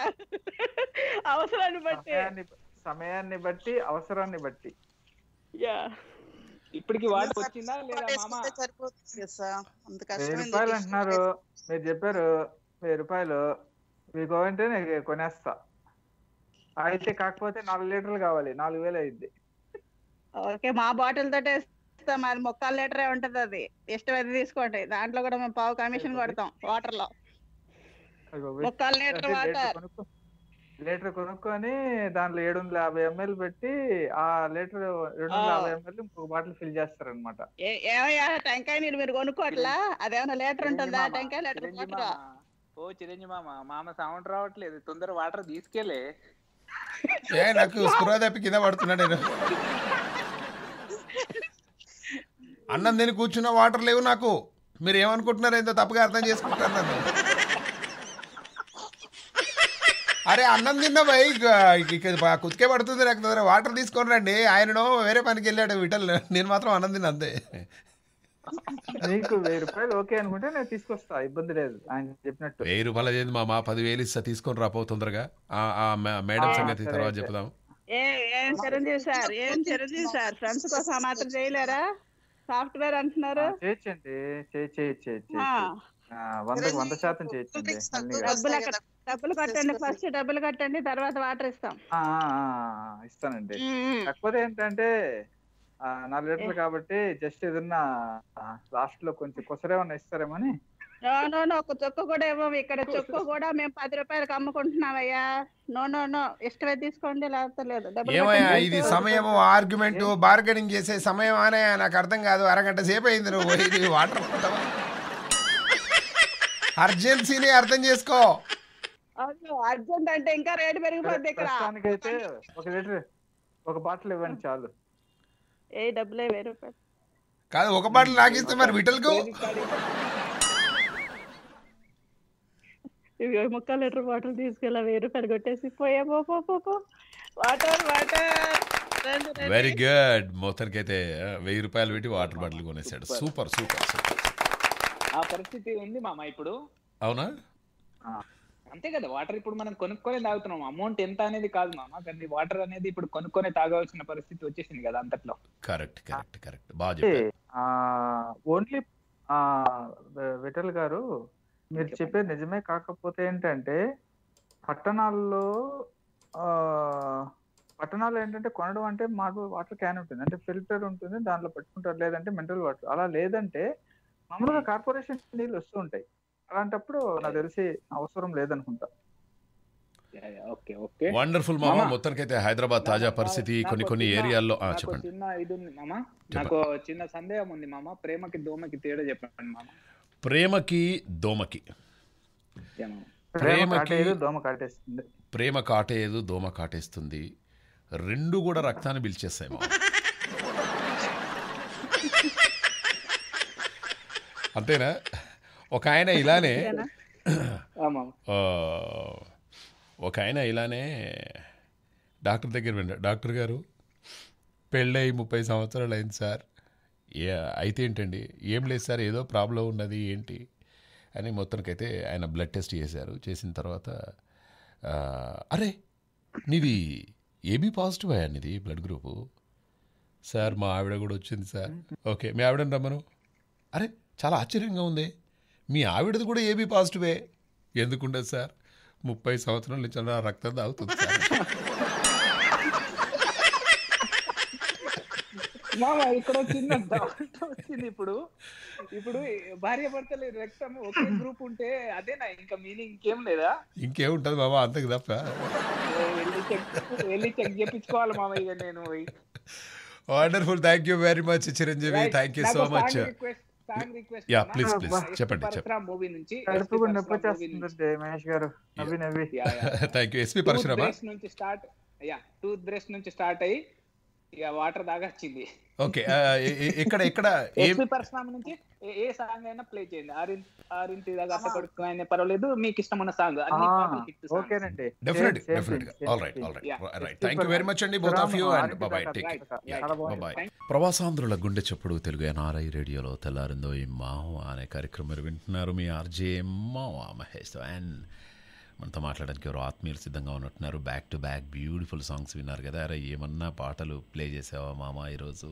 అవసరాన్ని బట్టి సమయాన్ని బట్టి అవసరాన్ని బట్టి యా ఇప్పటికి వాటికి వచ్చిందా వెయ్యి రూపాయలు అంటున్నారు మీరు చెప్పారు వెయ్యి రూపాయలు మీకు అంటే నేను కొనేస్తా అయితే కాకపోతే నాలుగు లీటర్లు కావాలి నాలుగు వేలు అయింది ఓకే మా బాటిల్ తోటే మరి అది లీటర్ లీటరే ఉంటది అది అది తీసుకోండి దాంట్లో కూడా మేము పావు కమిషన్ కొడతాం వాటర్ లో లీటర్ కొనుక్కొని దాంట్లో ఏడు వందల యాభై ఎంఎల్ పెట్టి ఆ లీటర్ రెండు వందల యాభై ఎంఎల్ ఇంకొక బాటిల్ ఫిల్ చేస్తారు అనమాట టెంకాయ నీళ్ళు మీరు కొనుక్కోవట్లా అదేమన్నా లీటర్ ఉంటుందా టెంకాయ లీటర్ ఓ చిరంజి మామ మామ సౌండ్ రావట్లేదు తొందర వాటర్ తీసుకెళ్ళే ఏ నాకు స్పృహ తప్పి కింద పడుతున్నా నేను అన్నం తిని కూర్చున్న వాటర్ లేవు నాకు మీరు ఏమనుకుంటున్నారు ఏందో తప్పుగా అర్థం నన్ను అరే అన్నం తిన్నా భయ్ కుతికే పడుతుంది లేకపోతే వాటర్ తీసుకొని రండి ఆయనను వేరే పనికి వెళ్ళాడు విటల్ నేను మాత్రం అన్నం తిన్న అంతే వెయ్యి రూపాయలు ఓకే అనుకుంటే నేను తీసుకొస్తా ఇబ్బంది లేదు చెప్పినట్టు వెయ్యి రూపాయలు మా మా పదివేలు ఇస్తా తీసుకొని పో తొందరగా ఆ మేడం సంగతి తర్వాత చెప్దాం సార్ చేయలేరా సాఫ్ట్వేర్ అంటున్నారు వందకి వంద శాతం చేయొచ్చండి డబ్బులు కట్టండి ఫస్ట్ డబ్బులు కట్టండి తర్వాత వాటర్ ఇస్తాం ఇస్తానండి కాకపోతే ఏంటంటే నాలుగు లీటర్లు కాబట్టి జస్ట్ ఏదన్నా లాస్ట్ లో కొంచెం కుసరేమన్నా ఇస్తారేమో అని ఒక చొక్క కూడా ఏమో ఇక్కడ చొక్క కూడా మేము పది రూపాయలకు అమ్ముకుంటున్నామయ్యా నో నో నో ఇష్టమే తీసుకోండి లేకపోతే లేదు ఏమయ్యా ఇది సమయం ఆర్గ్యుమెంట్ బార్గెనింగ్ చేసే సమయం అనే నాకు అర్థం కాదు అరగంట సేపు అయింది నువ్వు వాటర్ అర్జెన్సీని అర్థం చేసుకో అర్జెంట్ అంటే ఇంకా రేటు పెరిగిపోద్ది ఇక్కడ ఒక లీటర్ ఒక బాటిల్ ఇవ్వండి చాలు ఏ డబ్బులే వెయ్యి రూపాయలు కాదు ఒక బాటిల్ నాకిస్తే మరి విటల్కు ఇవి ముక్క లీటర్ బాటిల్ తీసుకెళ్ళా వెయ్యి రూపాయలు కొట్టేసి పోయామో పో పో వాటర్ వాటర్ వెరీ గుడ్ మొత్తానికైతే వెయ్యి రూపాయలు పెట్టి వాటర్ బాటిల్ కొనేసాడు సూపర్ సూపర్ సూపర్ ఆ పరిస్థితి ఉంది మామ ఇప్పుడు అవునా అంతే కదా వాటర్ ఇప్పుడు మనం కొనుక్కొని తాగుతున్నాం అమౌంట్ ఎంత అనేది కాదు మామ కానీ వాటర్ అనేది ఇప్పుడు కొనుక్కొని తాగవలసిన పరిస్థితి వచ్చేసింది కదా అంతట్లో correct correct correct only Vittal garu మీరు చెప్పే నిజమే కాకపోతే ఏంటంటే పట్టణాల్లో పట్టణాల్లో ఏంటంటే కొనడం అంటే మాకు వాటర్ క్యాన్ ఉంటుంది అంటే ఫిల్టర్ ఉంటుంది దాంట్లో పెట్టుకుంటారు లేదంటే మినరల్ వాటర్ అలా లేదంటే మామూలుగా కార్పొరేషన్ నీళ్ళు వస్తూ ఉంటాయి అలాంటప్పుడు నాకు తెలిసి అవసరం లేదనుకుంటా వండర్ఫుల్ మామ మొత్తానికైతే హైదరాబాద్ తాజా పరిస్థితి కొన్ని కొన్ని ఏరియాల్లో చెప్పండి చిన్న ఇది ఉంది మామ నాకు చిన్న సందేహం ఉంది మామ ప్రేమకి దోమకి తేడా చెప్పండి మామ ప్రేమకి దోమకి ప్రేమకి దోమ కాటేస్తుంది ప్రేమ కాటేయదు దోమ కాటేస్తుంది రెండు కూడా రక్తాన్ని పిలిచేస్తాయి మామ అంతేనా ఒక ఆయన ఇలానే ఒక ఆయన ఇలానే డాక్టర్ దగ్గర వెళ్ళాడు డాక్టర్ గారు పెళ్ళయి ముప్పై సంవత్సరాలు అయింది సార్ అయితే ఏంటండి ఏం లేదు సార్ ఏదో ప్రాబ్లం ఉన్నది ఏంటి అని మొత్తానికైతే ఆయన బ్లడ్ టెస్ట్ చేశారు చేసిన తర్వాత అరే నీది ఏబీ పాజిటివ్ అయ్యా నీది బ్లడ్ గ్రూపు సార్ మా ఆవిడ కూడా వచ్చింది సార్ ఓకే మీ ఆవిడని రమ్మను అరే చాలా ఆశ్చర్యంగా ఉంది మీ ఆవిడది కూడా ఏబీ పాజిటివే ఎందుకుండదు సార్ ముప్పై సంవత్సరాల నుంచి రక్తం తాగుతుంది సార్ ఇక్కడ చిన్న డౌట్ వచ్చింది ఇప్పుడు ఇప్పుడు భార్య భర్తలు రక్తం ఒక గ్రూప్ ఉంటే అదేనా ఇంకా మీనింగ్ ఇంకేం లేదా ఇంకేముంటది బాబా అంతకు తప్ప వెళ్ళి చెక్ వెళ్ళి చెక్ చేపించుకోవాలి మామ ఇక నేను wonderful thank you very much Chiranjeevi thank you so much request song request yeah please please చెప్పండి చెప్పండి మూవీ నుంచి కడుపుకు నొప్పి వచ్చేస్తుంది మహేష్ గారు నవ్వి నవ్వి థాంక్యూ ఎస్పి పరశురామ నుంచి స్టార్ట్ యా టూత్ బ్రష్ నుంచి స్టార్ట్ అయ్యి ఇక వాటర్ దాకా ఓకే ఇక్కడ ఇక్కడ నుంచి ఏ సాంగ్ అయినా ప్లే చేయండి ఆరింటి దాకా అయినా పర్వాలేదు మీకు ఇష్టమైన సాంగ్ ఓకేనండి definite definite all right all right right very much అండి బోత్ ఆఫ్ అండ్ టేక్ ప్రవాసాంధ్రుల గుండె చప్పుడు తెలుగు ఎన్ఆర్ఐ రేడియోలో తెల్లారిందో ఈ మావ అనే కార్యక్రమం మీరు వింటున్నారు మీ ఆర్జే మావ మహేష్ అండ్ మనతో మాట్లాడడానికి ఎవరో ఆత్మీయులు సిద్ధంగా ఉన్నట్టున్నారు back to back beautiful songs విన్నారు కదా అరే ఏమన్నా పాటలు ప్లే చేసావా మామ ఈరోజు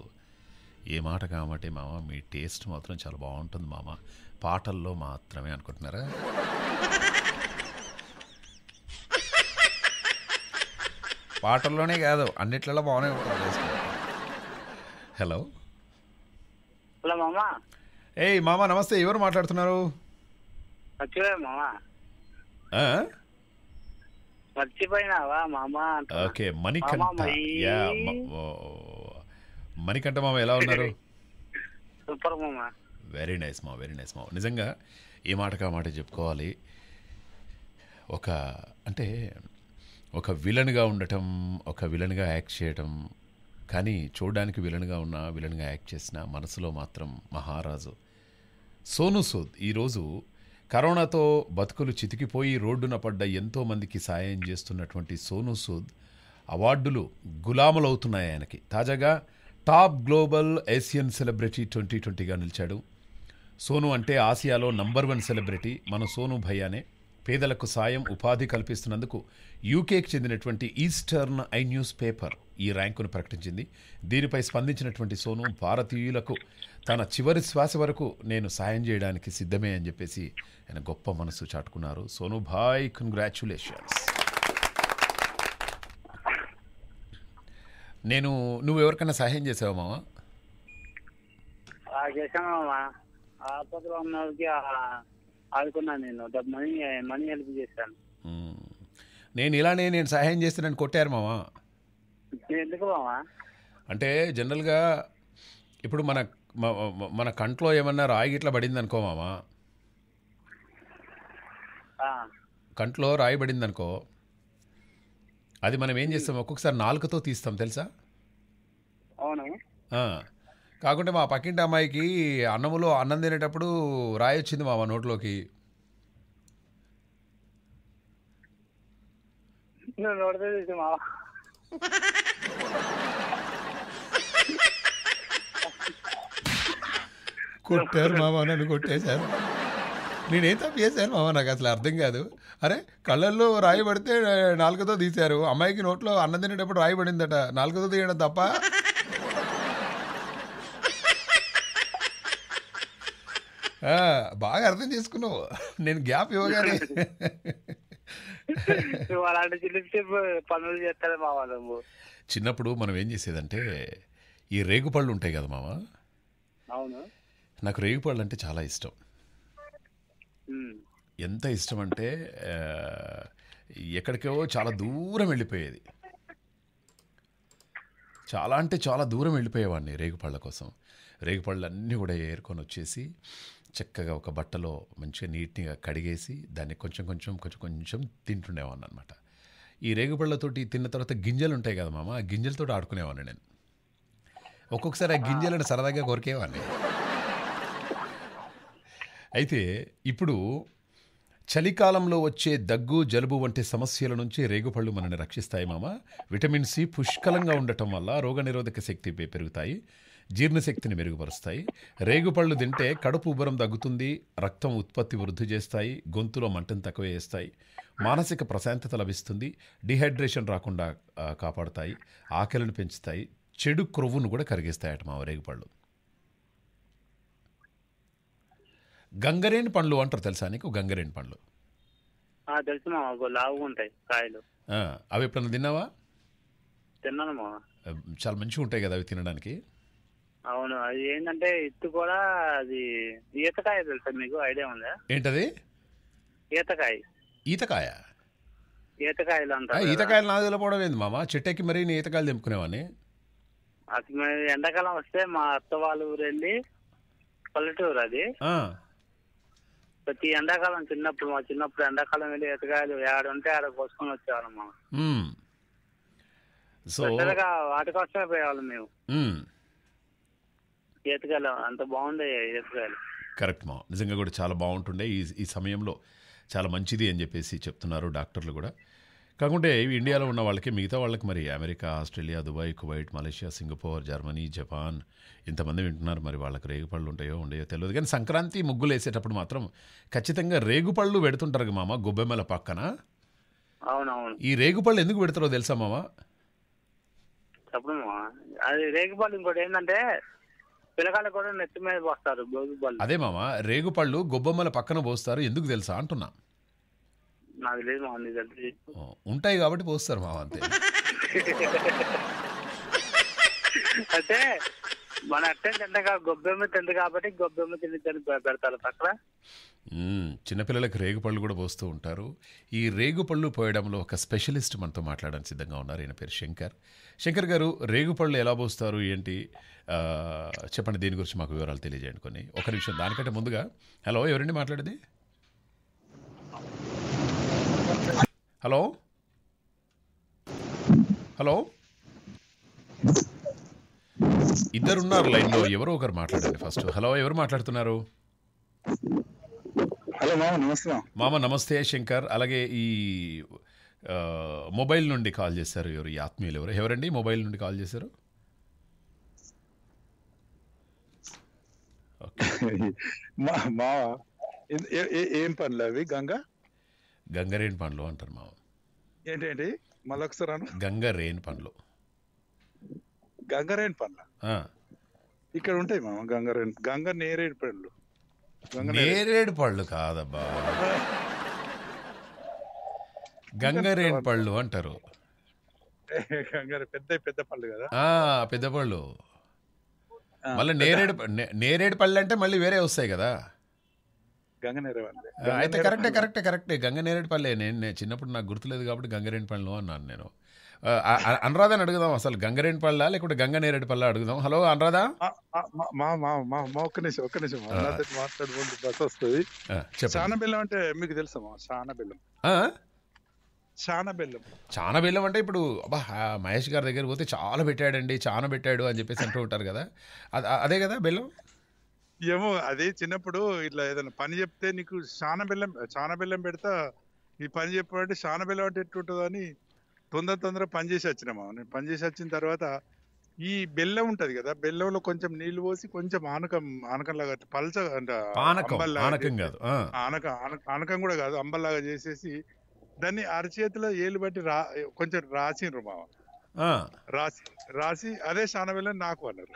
ఏ మాట కాబట్టి మామ మీ టేస్ట్ మాత్రం చాలా బాగుంటుంది మామ పాటల్లో మాత్రమే అనుకుంటున్నారా పాటల్లోనే కాదు అన్నిట్లలో బాగానే ఉంటుంది హలో హలో మామా ఏయ్ మామ నమస్తే ఎవరు మాట్లాడుతున్నారు మర్చిపోయినావా ఓకే మణికంఠ యా మణికంఠ మామ ఎలా ఉన్నారు సూపర్ వెరీ నైస్ మా వెరీ నైస్ మా నిజంగా ఈ మాటకు ఆ మాట చెప్పుకోవాలి ఒక అంటే ఒక విలన్గా ఉండటం ఒక విలన్గా యాక్ట్ చేయటం కానీ చూడడానికి విలన్గా ఉన్న విలన్గా యాక్ట్ చేసిన మనసులో మాత్రం మహారాజు సోను సూద్ ఈరోజు కరోనాతో బతుకులు చితికిపోయి రోడ్డున పడ్డ ఎంతోమందికి సాయం చేస్తున్నటువంటి సోనూ సూద్ అవార్డులు గులాములవుతున్నాయి ఆయనకి తాజాగా top global Asian celebrity twenty ట్వంటీగా నిలిచాడు సోను అంటే ఆసియాలో నంబర్ వన్ సెలబ్రిటీ మన సోను భయ్యానే పేదలకు సాయం ఉపాధి కల్పిస్తున్నందుకు యూకేకి చెందినటువంటి ఈస్టర్న్ ఐ న్యూస్ పేపర్ ఈ ర్యాంకును ప్రకటించింది దీనిపై స్పందించినటువంటి సోను భారతీయులకు తన చివరి శ్వాస వరకు నేను సాయం చేయడానికి సిద్ధమే అని చెప్పేసి ఆయన గొప్ప మనసు చాటుకున్నారు సోనుభాయ్ కంగ్రాచులేషన్స్ నేను నువ్వు ఎవరికైనా సహాయం చేసావా మామ నేను ఇలానే నేను సహాయం చేస్తున్నాను కొట్టారు మామా అంటే జనరల్గా ఇప్పుడు మన మన కంట్లో ఏమన్నా రాయి గిట్లా పడింది అనుకో మామ కంట్లో రాయి పడింది అనుకో అది మనం ఏం చేస్తాం ఒక్కొక్కసారి నాలుకతో తీస్తాం తెలుసా కాకుంటే మా పక్కింటి అమ్మాయికి అన్నములో అన్నం తినేటప్పుడు రాయి వచ్చింది మామ నోట్లోకి కొట్టారు మామ నన్ను కొట్టేశారు నేనేం తప్పు చేశాను మామ నాకు అసలు అర్థం కాదు అరే కళ్ళల్లో రాయబడితే నాలుగుతో తీశారు అమ్మాయికి నోట్లో అన్నం తినేటప్పుడు రాయబడిందట నాలుగుతో తీయడం తప్ప బాగా అర్థం చేసుకున్నావు నేను గ్యాప్ ఇవ్వగానే చిన్నప్పుడు మనం ఏం చేసేదంటే ఈ రేగుపళ్ళు ఉంటాయి కదా మామ నాకు రేగిపళ్ళు అంటే చాలా ఇష్టం ఎంత ఇష్టం అంటే ఎక్కడికో చాలా దూరం వెళ్ళిపోయేది చాలా అంటే చాలా దూరం వెళ్ళిపోయేవాడిని రేగుపళ్ళ కోసం రేగుపళ్ళు అన్నీ కూడా ఏరుకొని వచ్చేసి చక్కగా ఒక బట్టలో మంచిగా నీట్గా కడిగేసి దాన్ని కొంచెం కొంచెం కొంచెం కొంచెం తింటుండేవాడిని అనమాట ఈ రేగుపళ్ళతోటి తిన్న తర్వాత గింజలు ఉంటాయి కదా మామ ఆ గింజలతో ఆడుకునేవాడిని నేను ఒక్కొక్కసారి ఆ గింజలను సరదాగా కొరికేవాడిని అయితే ఇప్పుడు చలికాలంలో వచ్చే దగ్గు జలుబు వంటి సమస్యల నుంచి రేగుపళ్ళు మనల్ని రక్షిస్తాయి మామ విటమిన్ సి పుష్కలంగా ఉండటం వల్ల రోగనిరోధక శక్తి పెరుగుతాయి జీర్ణశక్తిని మెరుగుపరుస్తాయి రేగుపళ్ళు తింటే కడుపు ఉబ్బరం తగ్గుతుంది రక్తం ఉత్పత్తి వృద్ధి చేస్తాయి గొంతులో మంటను తక్కువ చేస్తాయి మానసిక ప్రశాంతత లభిస్తుంది డిహైడ్రేషన్ రాకుండా కాపాడుతాయి ఆకలిని పెంచుతాయి చెడు క్రొవ్వును కూడా కరిగిస్తాయట మా రేగుపళ్ళు గంగరేణి పండ్లు అంటారు తెలుసా నీకు గంగరేణి పండ్లు తెలుసు లావుగా ఉంటాయి కాయలు అవి ఎప్పుడన్నా తిన్నావా తిన్నాను మావా చాలా మంచిగా ఉంటాయి కదా అవి తినడానికి అవును అది ఏంటంటే ఇత్తు కూడా అది ఈతకాయ తెలుసా మీకు ఐడియా ఉందా ఏంటది ఈతకాయ ఈతకాయ ఈతకాయలు అంటారు ఈతకాయలు నాకు తెలపడం ఏంది మామ చెట్టెక్కి మరి నేను ఈతకాయలు తెంపుకునేవాడిని అది ఎండాకాలం వస్తే మా అత్త వాళ్ళ ఊరు వెళ్ళి పల్లెటూరు అది ప్రతి ఎండాకాలం చిన్నప్పుడు మా చిన్నప్పుడు ఎండాకాలం వెళ్ళి ఎతగాయలు ఏడు ఉంటే ఆడ కోసుకొని వచ్చేవాళ్ళం సో వాటి కోసమే పోయేవాళ్ళం మేము ఈతకాయలు అంత బాగుండే ఈతకాయలు కరెక్ట్ మా నిజంగా కూడా చాలా బాగుంటుండే ఈ ఈ సమయంలో చాలా మంచిది అని చెప్పేసి చెప్తున్నారు డాక్టర్లు కూడా కాకుంటే ఇండియాలో ఉన్న వాళ్ళకి మిగతా వాళ్ళకి మరి America Australia Dubai Kuwait Malaysia Singapore Germany Japan ఇంతమంది వింటున్నారు మరి వాళ్ళకి రేగుపళ్ళు ఉంటాయో ఉండయో తెలియదు కానీ సంక్రాంతి ముగ్గులు వేసేటప్పుడు మాత్రం ఖచ్చితంగా రేగుపళ్ళు పెడుతుంటారు మామ గొబ్బెమ్మల పక్కన అవునవును ఈ రేగుపళ్ళు ఎందుకు పెడతారో తెలుసా మామ అది రేగుపళ్ళు ఇంకోటి ఏంటంటే పిల్లకాయలు కూడా నెత్తి మీద పోస్తారు అదే మామ రేగుపళ్ళు గొబ్బెమ్మల పక్కన పోస్తారు ఎందుకు తెలుసా అంటున్నా నాకు తెలియదు మా దగ్గర ఉంటాయి కాబట్టి పోస్తారు మా అంతే అంటే మన అట్టే తిండగా గొబ్బెమ్మ తింది కాబట్టి గొబ్బెమ్మ తిండి పెడతారు పక్కన చిన్నపిల్లలకు రేగుపళ్ళు కూడా పోస్తూ ఉంటారు ఈ రేగుపళ్ళు పోయడంలో ఒక స్పెషలిస్ట్ మనతో మాట్లాడడానికి సిద్ధంగా ఉన్నారు ఈయన పేరు శంకర్ శంకర్ గారు రేగుపళ్ళు ఎలా పోస్తారు ఏంటి చెప్పండి దీని గురించి మాకు వివరాలు తెలియజేయండి కొన్ని ఒక నిమిషం దానికంటే ముందుగా హలో ఎవరండి మాట్లాడేది హలో హలో ఇద్దరున్నారు లో ఎవరో ఒకరు మాట్లాడండి ఫస్ట్ హలో ఎవరు మాట్లాడుతున్నారు హలో మామ నమస్తే మామ నమస్తే శంకర్ అలాగే ఈ మొబైల్ నుండి కాల్ చేశారు ఎవరు ఈ ఆత్మీయులు ఎవరు ఎవరండి మొబైల్ నుండి కాల్ చేశారు ఏం పనులు అవి గంగా గంగరేణి పండ్లు అంటారు మామ ఏంటి మళ్ళొకసారి ఒకసారి అను గంగరేణి పండ్లు గంగరేణి పండ్లు ఇక్కడ ఉంటాయి మామ గంగరేణి గంగ నేరేడు పండ్లు నేరేడు పళ్ళు కాదబ్బా గంగరేణి పళ్ళు అంటారు పెద్ద పెద్ద పళ్ళు కదా పెద్ద పళ్ళు మళ్ళీ నేరేడు నేరేడు పళ్ళు అంటే మళ్ళీ వేరే వస్తాయి కదా గంగనేరేపల్లి అయితే కరెక్ట్ కరెక్ట్ కరెక్టే గంగనేరేడుపల్లి నేను నేను చిన్నప్పుడు నాకు గుర్తులేదు కాబట్టి గంగరేణిపల్లిలో అన్నాను నేను అనురాధ అని అడుగుదాం అసలు గంగరేణిపల్ల లేకుంటే గంగనేరేడుపల్ల అడుగుదాం హలో అనురాధ మా ఒక్క నిమిషం ఒక్క నిమిషం మాట్లాడుకుంటూ బస్ వస్తుంది చానబెల్లం అంటే మీకు తెలుసా చానబెల్లం చానబెల్లం చానబెల్లం అంటే ఇప్పుడు అబ్బా మహేష్ గారి దగ్గర పోతే చాలా పెట్టాడండి చాలా పెట్టాడు అని చెప్పేసి అంటూ ఉంటారు కదా అదే కదా బెల్లం ఏమో అదే చిన్నప్పుడు ఇట్లా ఏదైనా పని చెప్తే నీకు చాలా బెల్లం చాన బెల్లం పెడతా ఈ పని చెప్పాలంటే చాన బెల్లం అంటే ఎట్టుంటుందో అని తొందర తొందర పని చేసి వచ్చినామా పని చేసి వచ్చిన తర్వాత ఈ బెల్లం ఉంటది కదా బెల్లంలో కొంచెం నీళ్లు పోసి కొంచెం ఆనకం ఆనకంలాగా పల్చ అంటే ఆనక ఆనకం కూడా కాదు అంబల్లాగా చేసేసి దాన్ని అరచేతిలో ఏలు బట్టి రా కొంచెం రాసిండ్రు మామ రాసి రాసి అదే శానబెల్లం నాకు అన్నారు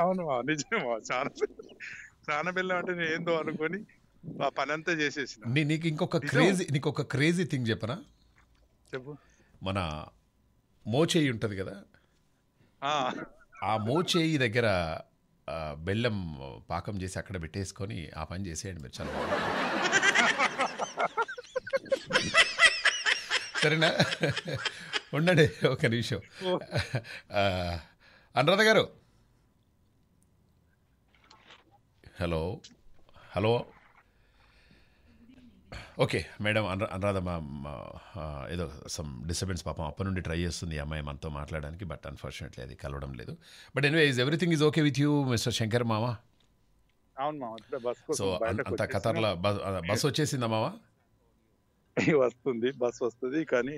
అవును నిజం చాలా ప్రాణబిల్లం అంటే నేను ఏందో అనుకొని ఆ పని అంతా చేసేసిన నీకు ఇంకొక క్రేజీ నీకు ఒక క్రేజీ థింగ్ చెప్పనా చెప్పు మన మోచేయి ఉంటుంది కదా ఆ మోచేయి దగ్గర బెల్లం పాకం చేసి అక్కడ పెట్టేసుకొని ఆ పని చేసేయండి మీరు చాలా సరేనా ఉండండి ఒక నిమిషం Anuradha garu hello hello okay madam Anu Anuradha మా ఏదో సమ్ డిస్టర్బెన్స్ పాపం అప్పటి నుండి ట్రై చేస్తుంది అమ్మాయి మనతో మాట్లాడడానికి బట్ అన్ఫార్చునేట్లీ అది కలవడం లేదు but anyway is everything is okay with you mister Shankar మామా సో అంత ఖతర్లో బస్ బస్ వచ్చేసిందా మావా వస్తుంది బస్ వస్తుంది కానీ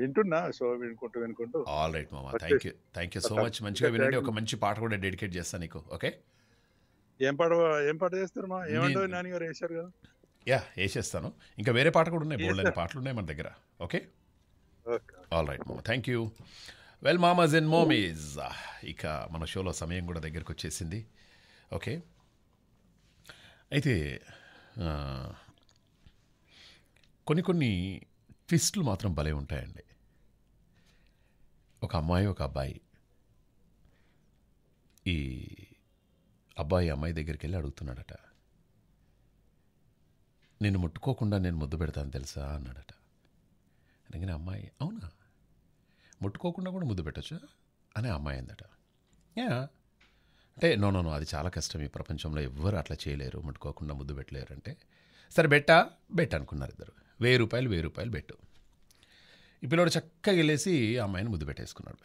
వింటున్నా షో వినుకుంటూ వినుకుంటూ ఆల్ రైట్ మామా thank you thank you so much మంచిగా వినండి ఒక మంచి పాట కూడా డెడికేట్ చేస్తాను నీకు ఓకే ఏం పాట ఏం పాట చేస్తారు మా ఏమంటారు నాని గారు వేశారు కదా యా వేసేస్తాను ఇంకా వేరే పాట కూడా ఉన్నాయి బోల్డ్ అనే పాటలు ఉన్నాయి మన దగ్గర ఓకే ఆల్ రైట్ మామా థ్యాంక్ యూ వెల్ మామాజ్ ఇన్ మోమీజ్ ఇక మన షోలో సమయం కూడా దగ్గరకు వచ్చేసింది ఓకే అయితే కొన్ని కొన్ని ట్విస్టులు మాత్రం భలే ఉంటాయండి ఒక అమ్మాయి ఒక అబ్బాయి ఈ అబ్బాయి అమ్మాయి దగ్గరికి వెళ్ళి అడుగుతున్నాడట నేను ముట్టుకోకుండా నేను ముద్దు పెడతాను తెలుసా అన్నాడట అందుకని అమ్మాయి అవునా ముట్టుకోకుండా కూడా ముద్దు పెట్టచ్చు అని అమ్మాయి అందట యా అంటే నో నో నో అది చాలా కష్టం ఈ ప్రపంచంలో ఎవ్వరు అట్లా చేయలేరు ముట్టుకోకుండా ముద్దు పెట్టలేరు అంటే సరే బెట్టా బెట్ట అనుకున్నారు ఇద్దరు వెయ్యి రూపాయలు వెయ్యి రూపాయలు పెట్టు ఈ పిల్లోడు చక్కగా వెళ్ళేసి ఆ అమ్మాయిని ముద్దు పెట్టేసుకున్నాడు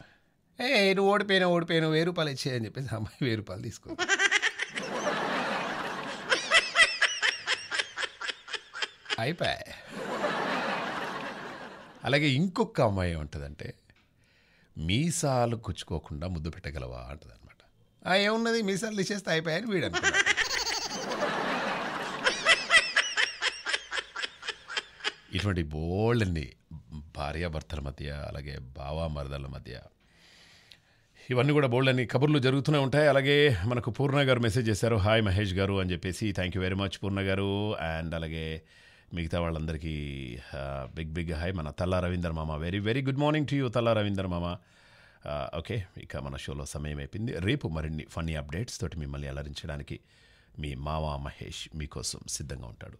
ఏ నువ్వు ఓడిపోయినా ఓడిపోయినా వెయ్యి రూపాయలు ఇచ్చేయని చెప్పేసి ఆ అమ్మాయి వెయ్యి రూపాయలు తీసుకో అయిపోయా అలాగే ఇంకొక అమ్మాయి ఏమంటుందంటే మీసాలు కుచ్చుకోకుండా ముద్దు పెట్టగలవా అనమాట ఏమున్నది మీసాలు తీసేస్తే అయిపోయాయని వీడు అనుకున్నాడు ఇటువంటి బోల్డ్ అండి భార్యాభర్తల మధ్య అలాగే బావా మరదల మధ్య ఇవన్నీ కూడా బోల్డ్ అని కబుర్లు జరుగుతూనే ఉంటాయి అలాగే మనకు పూర్ణ గారు మెసేజ్ చేశారు హాయ్ మహేష్ గారు అని చెప్పేసి thank you very much Purna garu and అలాగే మిగతా వాళ్ళందరికీ బిగ్ బిగ్ హాయ్ మన తల్లా రవీందర్ మామ very very good morning to you తల్లా రవీందర్ మామ ఓకే ఇక మన షోలో సమయం అయిపోయింది రేపు మరిన్ని ఫన్నీ అప్డేట్స్ తోటి మిమ్మల్ని అలరించడానికి మీ మావా మహేష్ మీకోసం సిద్ధంగా ఉంటాడు